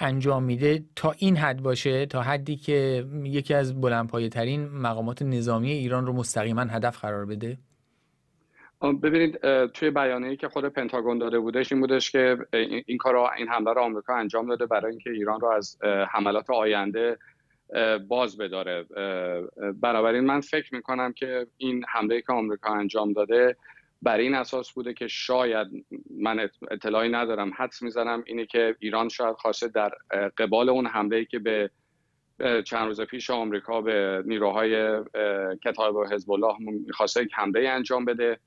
انجام میده تا این حد باشه تا حدی که یکی از بلندپایه ترین مقامات نظامی ایران رو مستقیما هدف قرار بده ببینید توی بیانیه‌ای که خود پنتاگون داده بودش این بودش که این کار این حمله رو آمریکا انجام داده برای اینکه ایران رو از حملات آینده باز بداره بنابراین من فکر میکنم که این حمله که آمریکا انجام داده بر این اساس بوده که شاید من اطلاعی ندارم حدس میزنم اینه که ایران شاید خواسته در قبال اون حمله که به چند روز پیش آمریکا به نیروهای کتاب و حزب الله میخواسته یک حمله انجام بده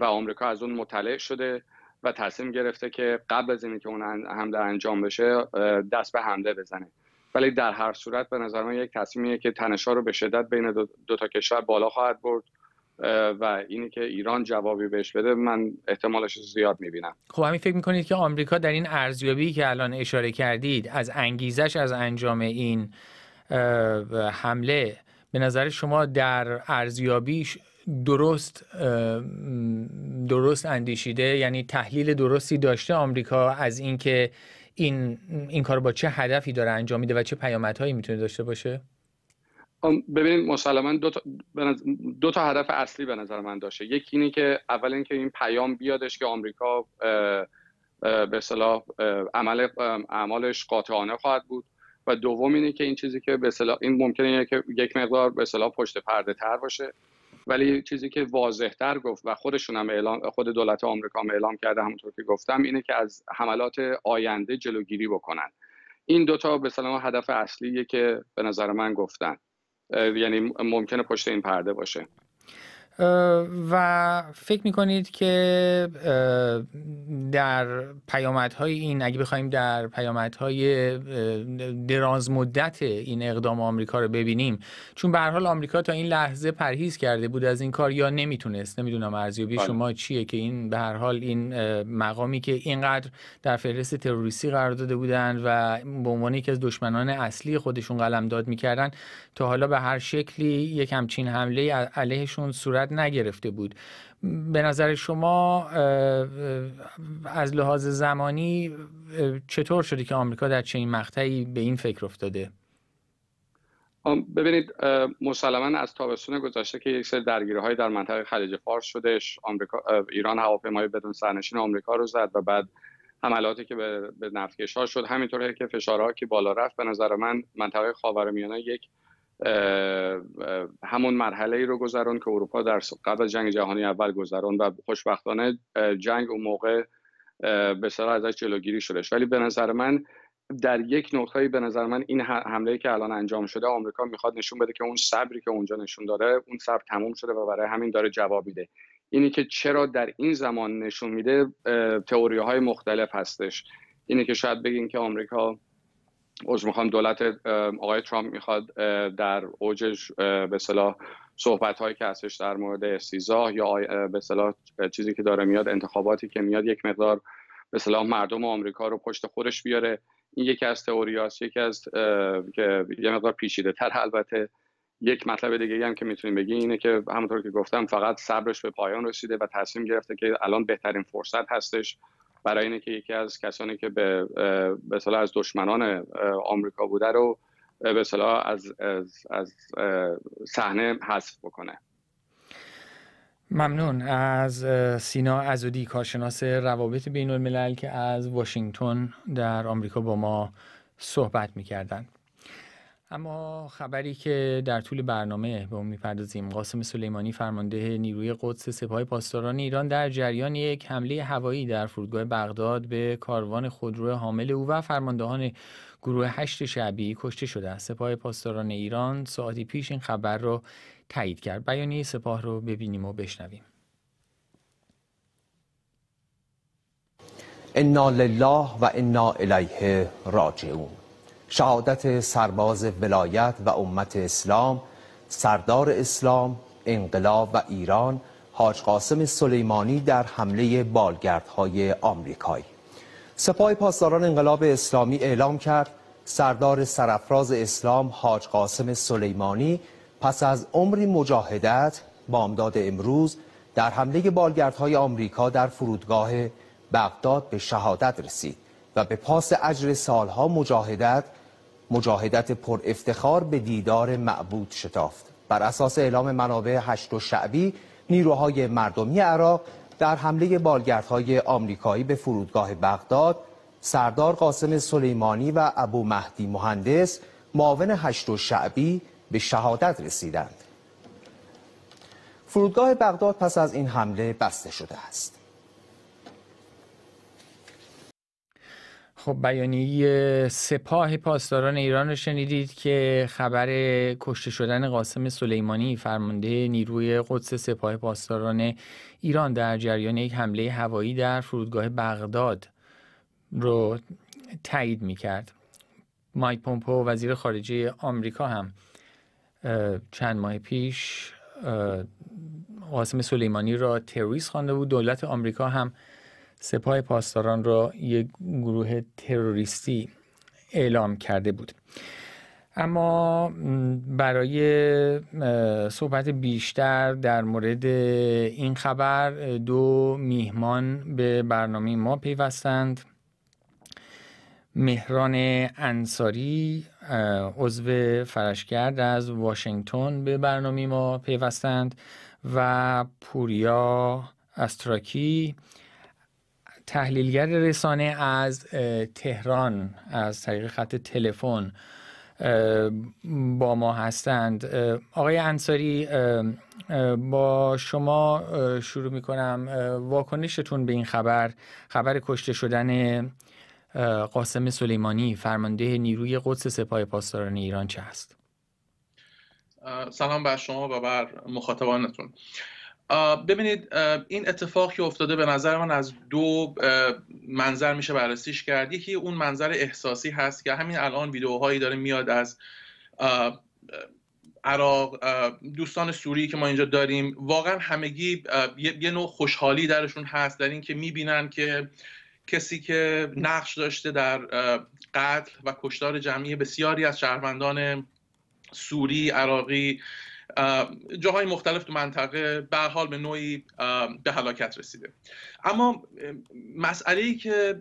و آمریکا از اون مطلع شده و تصمیم گرفته که قبل از اینکه اون حمله انجام بشه دست به حمله بزنه ولی در هر صورت به نظر من یک تصمیمیه که تنشا رو به شدت بین دو, تا کشور بالا خواهد برد و اینی که ایران جوابی بهش بده من احتمالش زیاد میبینم خب همین فکر میکنید که آمریکا در این ارزیابی که الان اشاره کردید از انگیزش از انجام این حمله به نظر شما در ارزیابیش درست درست اندیشیده یعنی تحلیل درستی داشته آمریکا از اینکه این این کار با چه هدفی داره انجام میده و چه پیامدهایی میتونه داشته باشه ببینید مسلما دو تا, دو تا هدف اصلی به نظر من داشته یکی اینه که اول اینکه این پیام بیادش که آمریکا به صلاح عمل اعمالش قاطعانه خواهد بود و دوم اینه که این چیزی که به این ممکنه که یک مقدار به صلاح پشت پرده تر باشه ولی چیزی که واضحتر گفت و خودشون هم اعلام خود دولت آمریکا هم اعلام کرده همونطور که گفتم اینه که از حملات آینده جلوگیری بکنن این دوتا به سلام هدف اصلیه که به نظر من گفتن یعنی ممکنه پشت این پرده باشه و فکر میکنید که در پیامدهای این اگه بخوایم در پیامدهای دراز مدت این اقدام آمریکا رو ببینیم چون به حال آمریکا تا این لحظه پرهیز کرده بود از این کار یا نمیتونست نمیدونم ارزیابی بله. شما چیه که این به هر حال این مقامی که اینقدر در فهرست تروریستی قرار داده بودند و به عنوان یکی از دشمنان اصلی خودشون قلمداد میکردن تا حالا به هر شکلی یک همچین حمله علیهشون صورت نگرفته بود به نظر شما از لحاظ زمانی چطور شده که آمریکا در چنین مقطعی به این فکر افتاده ببینید مسلما از تابستون گذشته که یک سری درگیری های در منطقه خلیج فارس شدش آمریکا ایران هواپیمای بدون سرنشین آمریکا رو زد و بعد حملاتی که به, نفتکش ها شد همینطوره که فشارها که بالا رفت به نظر من منطقه خاورمیانه یک همون مرحله ای رو گذران که اروپا در قبل جنگ جهانی اول گذران و خوشبختانه جنگ اون موقع به سر ازش جلوگیری شدش ولی به نظر من در یک نقطه‌ای به نظر من این حمله که الان انجام شده آمریکا میخواد نشون بده که اون صبری که اونجا نشون داره اون صبر تموم شده و برای همین داره جواب میده اینی که چرا در این زمان نشون میده تئوری های مختلف هستش اینی که شاید بگین که آمریکا اوج میخوام دولت آقای ترامپ میخواد در اوجش به صلاح صحبت هایی که هستش در مورد استیزاه یا به صلاح چیزی که داره میاد انتخاباتی که میاد یک مقدار به صلاح مردم آمریکا رو پشت خودش بیاره این یکی از تئوریاست یکی از که یه مقدار پیچیده تر البته یک مطلب دیگه هم که میتونیم بگی اینه که همونطور که گفتم فقط صبرش به پایان رسیده و تصمیم گرفته که الان بهترین فرصت هستش برای اینه یکی از کسانی که به به از دشمنان آمریکا بوده رو به صلاح از از صحنه حذف بکنه ممنون از سینا ازودی کارشناس روابط بین الملل که از واشنگتن در آمریکا با ما صحبت میکردند اما خبری که در طول برنامه به اون میپردازیم قاسم سلیمانی فرمانده نیروی قدس سپاه پاسداران ایران در جریان یک حمله هوایی در فرودگاه بغداد به کاروان خودرو حامل او و فرماندهان گروه هشت شعبی کشته شده است سپاه پاسداران ایران ساعتی پیش این خبر را تایید کرد بیانیه سپاه رو ببینیم و بشنویم انا لله و انا الیه راجعون شهادت سرباز ولایت و امت اسلام سردار اسلام انقلاب و ایران حاج قاسم سلیمانی در حمله بالگردهای آمریکایی سپاه پاسداران انقلاب اسلامی اعلام کرد سردار سرفراز اسلام حاج قاسم سلیمانی پس از عمری مجاهدت بامداد امروز در حمله بالگردهای آمریکا در فرودگاه بغداد به شهادت رسید و به پاس اجر سالها مجاهدت مجاهدت پر افتخار به دیدار معبود شتافت بر اساس اعلام منابع هشت و شعبی نیروهای مردمی عراق در حمله بالگردهای آمریکایی به فرودگاه بغداد سردار قاسم سلیمانی و ابو مهدی مهندس معاون هشت و شعبی به شهادت رسیدند فرودگاه بغداد پس از این حمله بسته شده است خب بیانیه سپاه پاسداران ایران رو شنیدید که خبر کشته شدن قاسم سلیمانی فرمانده نیروی قدس سپاه پاسداران ایران در جریان یک حمله هوایی در فرودگاه بغداد رو تایید میکرد مایک پومپو وزیر خارجه آمریکا هم چند ماه پیش قاسم سلیمانی را تروریست خوانده بود دولت آمریکا هم سپاه پاسداران را یک گروه تروریستی اعلام کرده بود اما برای صحبت بیشتر در مورد این خبر دو میهمان به برنامه ما پیوستند مهران انصاری عضو فرشگرد از واشنگتن به برنامه ما پیوستند و پوریا استراکی تحلیلگر رسانه از تهران از طریق خط تلفن با ما هستند آقای انصاری با شما شروع می کنم واکنشتون به این خبر خبر کشته شدن قاسم سلیمانی فرمانده نیروی قدس سپاه پاسداران ایران چه است سلام بر شما و بر مخاطبانتون ببینید این اتفاق که افتاده به نظر من از دو منظر میشه بررسیش کرد یکی اون منظر احساسی هست که همین الان ویدئوهایی داره میاد از عراق دوستان سوری که ما اینجا داریم واقعا همگی یه نوع خوشحالی درشون هست در اینکه میبینن که کسی که نقش داشته در قتل و کشتار جمعی بسیاری از شهروندان سوری عراقی جاهای مختلف تو منطقه به حال به نوعی به هلاکت رسیده اما مسئله ای که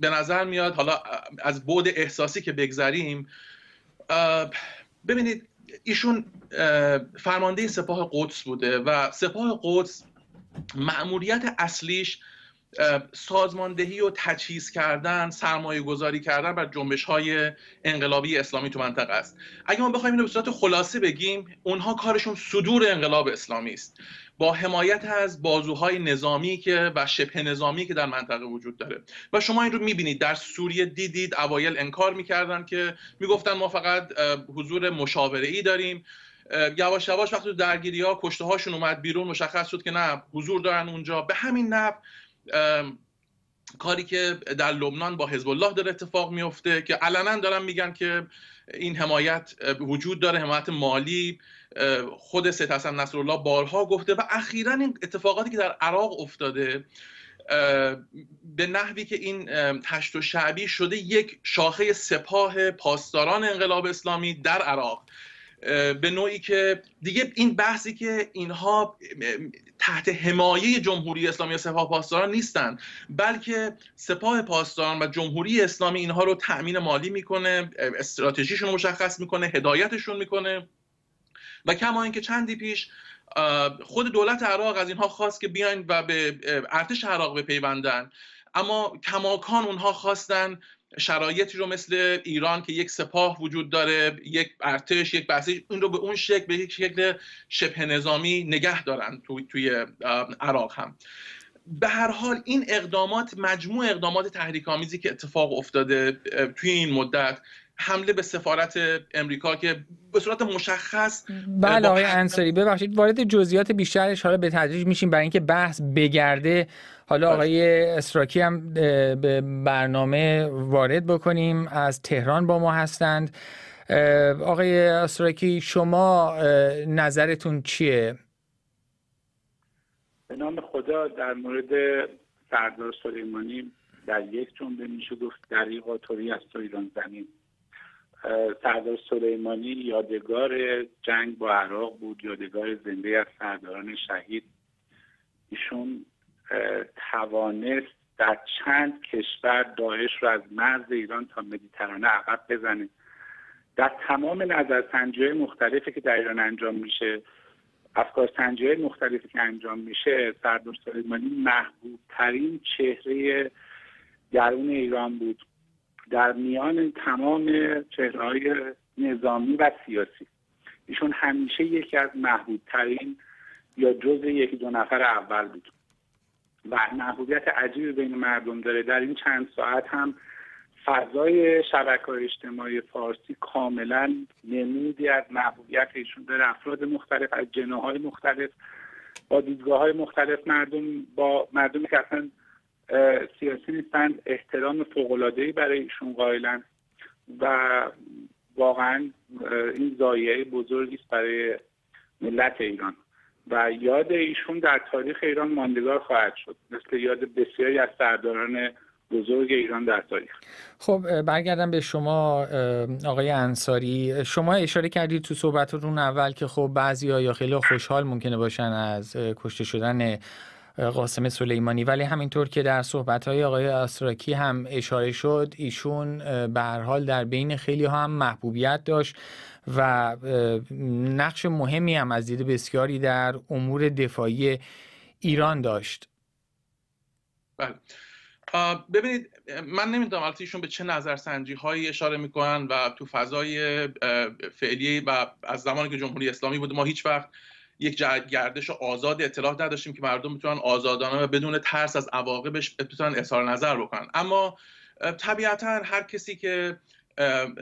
به نظر میاد حالا از بعد احساسی که بگذریم ببینید ایشون فرمانده سپاه قدس بوده و سپاه قدس معموریت اصلیش سازماندهی و تجهیز کردن سرمایه گذاری کردن بر جنبش های انقلابی اسلامی تو منطقه است اگه ما بخوایم اینو به صورت خلاصه بگیم اونها کارشون صدور انقلاب اسلامی است با حمایت از بازوهای نظامی که و شبه نظامی که در منطقه وجود داره و شما این رو میبینید در سوریه دیدید اوایل انکار میکردن که میگفتن ما فقط حضور مشاوره ای داریم یواش یواش وقتی درگیری ها کشته هاشون اومد بیرون مشخص شد که نه حضور دارن اونجا به همین نب. کاری که در لبنان با حزب الله داره اتفاق میفته که علنا دارن میگن که این حمایت وجود داره حمایت مالی خود سید حسن نصرالله بارها گفته و اخیرا این اتفاقاتی که در عراق افتاده به نحوی که این تشت و شعبی شده یک شاخه سپاه پاسداران انقلاب اسلامی در عراق به نوعی که دیگه این بحثی که اینها تحت حمایه جمهوری اسلامی و سپاه پاسداران نیستند بلکه سپاه پاسداران و جمهوری اسلامی اینها رو تأمین مالی میکنه استراتژیشون رو مشخص میکنه هدایتشون میکنه و کما اینکه چندی پیش خود دولت عراق از اینها خواست که بیاین و به ارتش عراق بپیوندن اما کماکان اونها خواستن شرایطی رو مثل ایران که یک سپاه وجود داره یک ارتش یک بسیج اون رو به اون شکل به یک شکل شبه نظامی نگه دارن توی, توی عراق هم به هر حال این اقدامات مجموع اقدامات تحریک آمیزی که اتفاق افتاده توی این مدت حمله به سفارت امریکا که به صورت مشخص بله آقای انصاری ببخشید وارد جزئیات بیشترش حالا به تدریج میشیم برای اینکه بحث بگرده حالا بله. آقای اسراکی هم به برنامه وارد بکنیم از تهران با ما هستند آقای اسراکی شما نظرتون چیه به نام خدا در مورد سردار سلیمانی در یک جمله میشه گفت دریق آتوری از تو ایران زمین سردار سلیمانی یادگار جنگ با عراق بود یادگار زنده از سرداران شهید ایشون توانست در چند کشور داعش رو از مرز ایران تا مدیترانه عقب بزنه در تمام نظرسنجی مختلفی که در ایران انجام میشه افکار سنجی مختلفی که انجام میشه سردار سلیمانی محبوب ترین چهره درون ایران بود در میان تمام چهره های نظامی و سیاسی ایشون همیشه یکی از محبوب ترین یا جز یکی دو نفر اول بود و محبوبیت عجیبی بین مردم داره در این چند ساعت هم فضای شبکه اجتماعی فارسی کاملا نمودی از محبوبیت ایشون داره افراد مختلف از جناهای مختلف با دیدگاه های مختلف مردم با مردمی که اصلا سیاسی نیستند احترام فوقلادهی برای ایشون قائلن و واقعا این ضایعه بزرگی است برای ملت ایران و یاد ایشون در تاریخ ایران ماندگار خواهد شد مثل یاد بسیاری از سرداران بزرگ ایران در تاریخ خب برگردم به شما آقای انصاری شما اشاره کردید تو صحبتتون اول که خب بعضی یا خیلی خوشحال ممکنه باشن از کشته شدن قاسم سلیمانی ولی همینطور که در صحبت های آقای آسراکی هم اشاره شد ایشون به حال در بین خیلی ها هم محبوبیت داشت و نقش مهمی هم از دید بسیاری در امور دفاعی ایران داشت بله ببینید من نمیدونم البته ایشون به چه نظرسنجی هایی اشاره میکنن و تو فضای فعلی و از زمانی که جمهوری اسلامی بود ما هیچ وقت یک گردش آزاد اطلاع نداشتیم که مردم میتونن آزادانه و بدون ترس از عواقبش بتونن اظهار نظر بکنن اما طبیعتا هر کسی که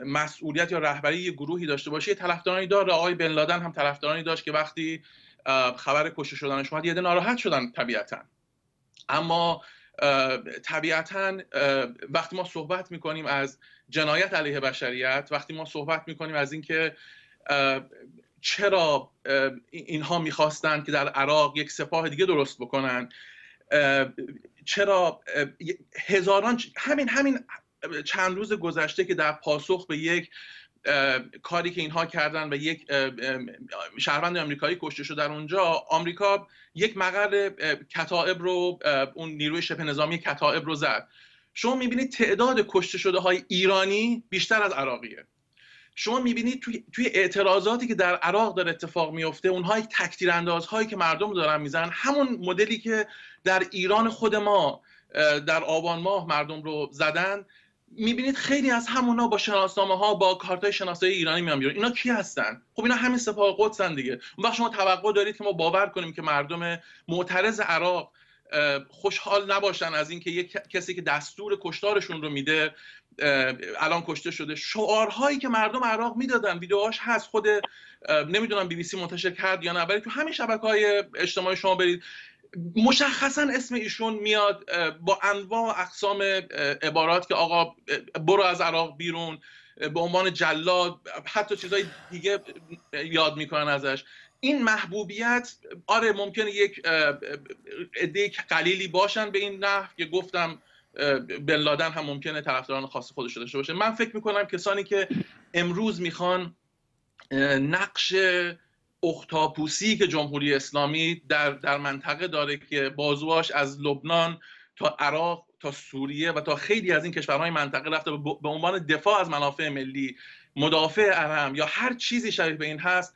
مسئولیت یا رهبری یه گروهی داشته باشه طرفدارانی داره آقای بن لادن هم طرفدارانی داشت که وقتی خبر کشته شدنش اومد یه ناراحت شدن طبیعتا اما طبیعتا وقتی ما صحبت میکنیم از جنایت علیه بشریت وقتی ما صحبت میکنیم از اینکه چرا اینها میخواستند که در عراق یک سپاه دیگه درست بکنن چرا هزاران همین همین چند روز گذشته که در پاسخ به یک کاری که اینها کردن و یک شهروند آمریکایی کشته شد در اونجا آمریکا یک مقر کتائب رو اون نیروی شبه نظامی کتائب رو زد شما میبینید تعداد کشته شده های ایرانی بیشتر از عراقیه شما میبینید توی, اعتراضاتی که در عراق داره اتفاق میفته اونها یک تکتیر هایی که مردم دارن میزنن همون مدلی که در ایران خود ما در آبان ماه مردم رو زدن میبینید خیلی از همونا با شناسنامه ها با کارت های شناسایی ایرانی میان بیرون اینا کی هستن خب اینا همین سپاه قدسن دیگه اون وقت شما توقع دارید که ما باور کنیم که مردم معترض عراق خوشحال نباشن از اینکه یک کسی که دستور کشتارشون رو میده الان کشته شده شعارهایی که مردم عراق میدادن ویدیوهاش هست خود نمیدونم بی بی سی منتشر کرد یا نه ولی تو همین شبکه های اجتماعی شما برید مشخصا اسم ایشون میاد با انواع و اقسام عبارات که آقا برو از عراق بیرون به عنوان جلاد حتی چیزهای دیگه یاد میکنن ازش این محبوبیت آره ممکنه یک عده قلیلی باشن به این نحو که گفتم بن لادن هم ممکنه طرفداران خاص خودش داشته باشه من فکر میکنم کسانی که امروز میخوان نقش اختاپوسی که جمهوری اسلامی در, در منطقه داره که بازواش از لبنان تا عراق تا سوریه و تا خیلی از این کشورهای منطقه رفته به عنوان دفاع از منافع ملی مدافع ارم یا هر چیزی شبیه به این هست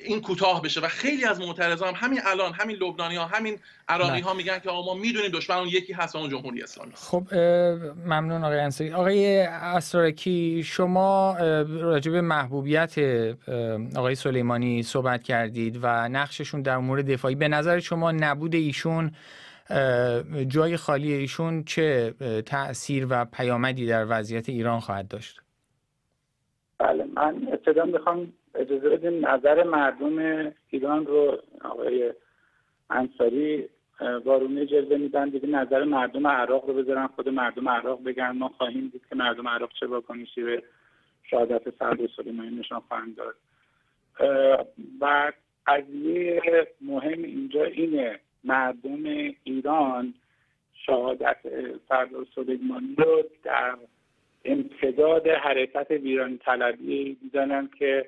این کوتاه بشه و خیلی از معترضا هم همین الان همین لبنانی ها همین عراقی ها بله. میگن که آقا ما میدونیم دشمن اون یکی هست و اون جمهوری اسلامی خب ممنون آقای انصاری آقای اسرارکی شما راجع محبوبیت آقای سلیمانی صحبت کردید و نقششون در امور دفاعی به نظر شما نبود ایشون جای خالی ایشون چه تاثیر و پیامدی در وضعیت ایران خواهد داشت بله من ابتدا میخوام اجازه بدین نظر مردم ایران رو آقای انصاری بارونه جلوه میدن دیگه نظر مردم عراق رو بذارن خود مردم عراق بگن ما خواهیم دید که مردم عراق چه واکنشی به شهادت سرد سلیمانی نشان خواهند داد و قضیه مهم اینجا اینه مردم ایران شهادت فرد سلیمانی رو در امتداد حرکت ویرانی طلبی میدانن که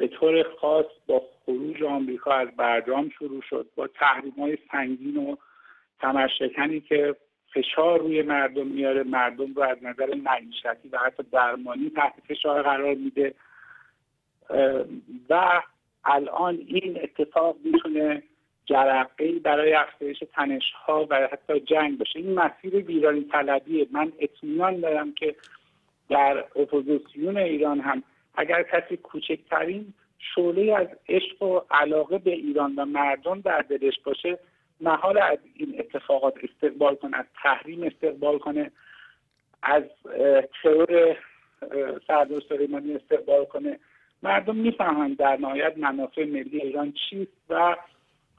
به طور خاص با خروج آمریکا از برجام شروع شد با تحریم های سنگین و تمرشکنی که فشار روی مردم میاره مردم رو از نظر معیشتی و حتی درمانی تحت فشار قرار میده و الان این اتفاق میتونه جرقه برای افزایش تنش ها و حتی جنگ باشه این مسیر ویرانی طلبیه من اطمینان دارم که در اپوزیسیون ایران هم اگر کسی کوچکترین شعله از عشق و علاقه به ایران و مردم در دلش باشه محال از این اتفاقات استقبال کنه از تحریم استقبال کنه از ترور سردار سلیمانی استقبال کنه مردم میفهمند در نهایت منافع ملی ایران چیست و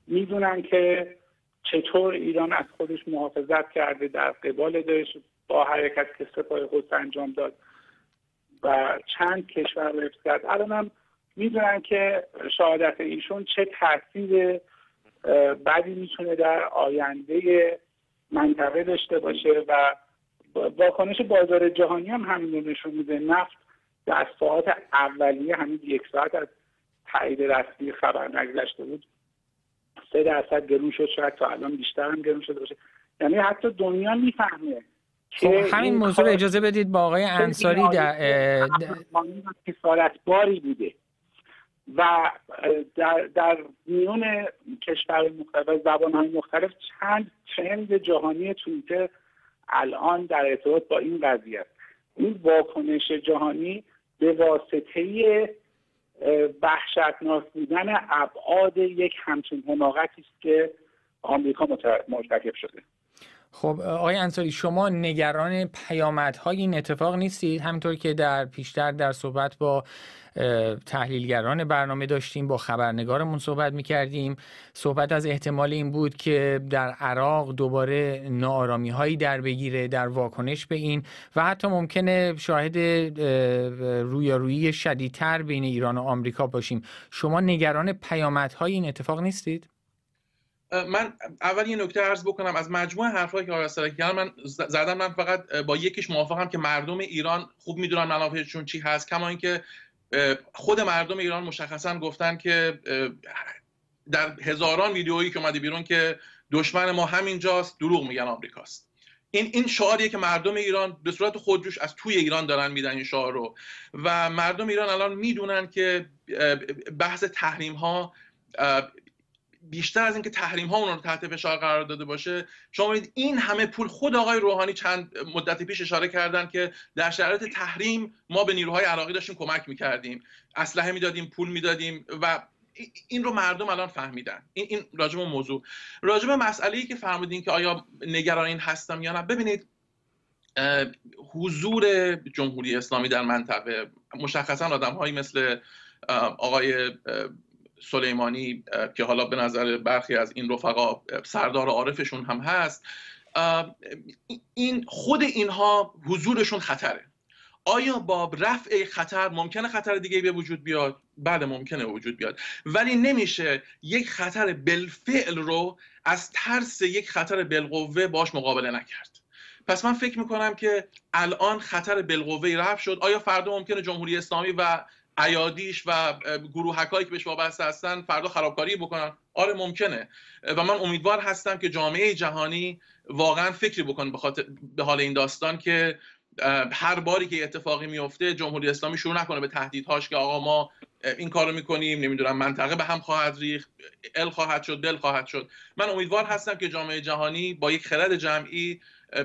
میدونن که چطور ایران از خودش محافظت کرده در قبال داشت با حرکت که سپاه انجام داد و چند کشور رو کرد الان هم میدونن که شهادت ایشون چه تاثیر بدی میتونه در آینده منطقه داشته باشه و واکنش بازار جهانی هم همین نشون میده نفت در ساعت اولیه همین یک ساعت از تایید رسمی خبر نگذشته بود سه درصد گرون شد شاید تا الان بیشتر هم گرون شده باشه یعنی حتی دنیا میفهمه خب همین موضوع رو اجازه بدید با آقای انصاری در کفارت باری بوده و در, در میون کشور مختلف زبان های مختلف چند ترند جهانی تویتر الان در ارتباط با این قضیه است این واکنش جهانی به واسطه وحشتناک بودن ابعاد یک همچین حماقتی است که آمریکا مرتکب شده خب آقای انصاری شما نگران پیامدهای این اتفاق نیستید همینطور که در پیشتر در صحبت با تحلیلگران برنامه داشتیم با خبرنگارمون صحبت میکردیم صحبت از احتمال این بود که در عراق دوباره نارامی هایی در بگیره در واکنش به این و حتی ممکنه شاهد رویارویی شدیدتر بین ایران و آمریکا باشیم شما نگران پیامدهای این اتفاق نیستید؟ من اول یه نکته عرض بکنم از مجموع حرفایی که آقای سرکی من زدم من فقط با یکیش موافقم که مردم ایران خوب میدونن منافعشون چی هست کما اینکه خود مردم ایران مشخصا گفتن که در هزاران ویدیویی که اومده بیرون که دشمن ما همینجاست دروغ میگن آمریکاست این این شعاریه که مردم ایران به صورت خودجوش از توی ایران دارن میدن این شعار رو و مردم ایران الان میدونن که بحث تحریم ها بیشتر از اینکه تحریم ها اون رو تحت فشار قرار داده باشه شما ببینید این همه پول خود آقای روحانی چند مدت پیش اشاره کردن که در شرایط تحریم ما به نیروهای عراقی داشتیم کمک میکردیم اسلحه میدادیم پول میدادیم و این رو مردم الان فهمیدن این این راجب موضوع راجب مسئله ای که فرمودین که آیا نگران این هستم یا نه ببینید حضور جمهوری اسلامی در منطقه مشخصا آدم هایی مثل آقای سلیمانی که حالا به نظر برخی از این رفقا سردار عارفشون هم هست این خود اینها حضورشون خطره آیا با رفع خطر ممکنه خطر دیگه به وجود بیاد بله ممکنه وجود بیاد ولی نمیشه یک خطر بالفعل رو از ترس یک خطر بالقوه باش مقابله نکرد پس من فکر میکنم که الان خطر بالقوه رفع شد آیا فردا ممکنه جمهوری اسلامی و ایادیش و گروهک هایی که بهش وابسته هستن فردا خرابکاری بکنن آره ممکنه و من امیدوار هستم که جامعه جهانی واقعا فکری بکنه به حال این داستان که هر باری که اتفاقی میفته جمهوری اسلامی شروع نکنه به تهدیدهاش که آقا ما این کارو میکنیم نمیدونم منطقه به هم خواهد ریخت ال خواهد شد دل خواهد شد من امیدوار هستم که جامعه جهانی با یک خرد جمعی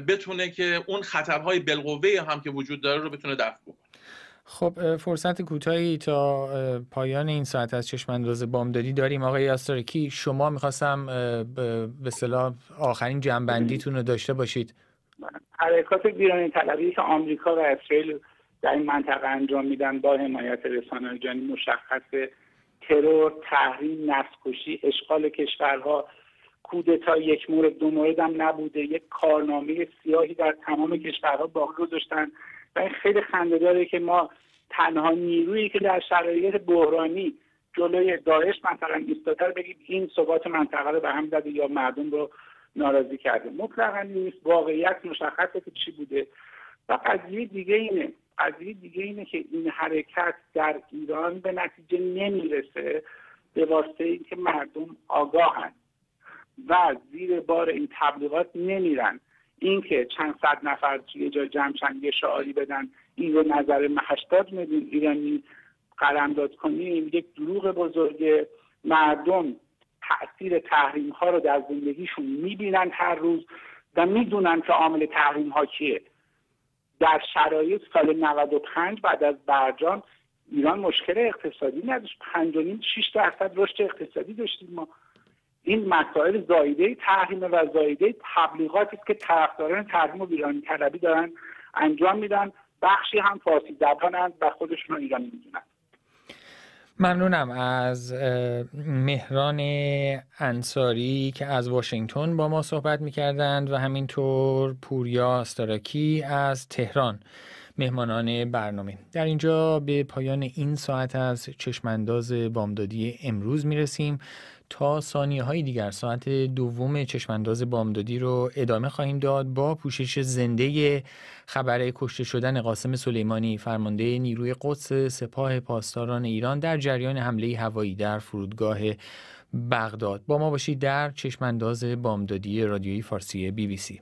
بتونه که اون خطرهای بالقوه هم که وجود داره رو بتونه دفع بکنه خب فرصت کوتاهی تا پایان این ساعت از چشم انداز بامدادی داریم آقای یاستارکی شما میخواستم به صلاح آخرین جنبندیتون رو داشته باشید حرکات بیرانی طلبی که آمریکا و اسرائیل در این منطقه انجام میدن با حمایت رسانه جانی مشخص ترور، تحریم، نسکشی، اشغال کشورها کودتا یک مورد دو مورد هم نبوده یک کارنامه سیاهی در تمام کشورها باقی گذاشتن و این خیلی خنده که ما تنها نیرویی که در شرایط بحرانی جلوی داعش مثلا ایستاده بگیم این ثبات منطقه رو به هم زده یا مردم رو ناراضی کرده مطلقا نیست واقعیت مشخصه که چی بوده و قضیه دیگه اینه قضیه دیگه اینه که این حرکت در ایران به نتیجه نمیرسه به واسطه اینکه مردم آگاهند و زیر بار این تبلیغات نمیرن اینکه چند صد نفر توی جا جمع یه شعاری بدن این رو نظر 80 میلیون ایرانی قلمداد کنیم یک دروغ بزرگ مردم تاثیر تحریم ها رو در زندگیشون میبینن هر روز و میدونن که عامل تحریم ها چیه در شرایط سال 95 بعد از برجان ایران مشکل اقتصادی نداشت 5.5 6 درصد رشد اقتصادی داشتیم ما این مسائل زایده تحریم و زایده تبلیغاتی است که طرفداران تحریم و ویرانی طلبی دارن انجام میدن بخشی هم فارسی زبانند و خودشون رو ایرانی میدونن ممنونم از مهران انصاری که از واشنگتن با ما صحبت میکردند و همینطور پوریا استراکی از تهران مهمانان برنامه در اینجا به پایان این ساعت از چشمانداز بامدادی امروز میرسیم تا ثانیه های دیگر ساعت دوم چشمانداز بامدادی رو ادامه خواهیم داد با پوشش زنده خبر کشته شدن قاسم سلیمانی فرمانده نیروی قدس سپاه پاسداران ایران در جریان حمله هوایی در فرودگاه بغداد با ما باشید در چشمانداز بامدادی رادیوی فارسی بی بی سی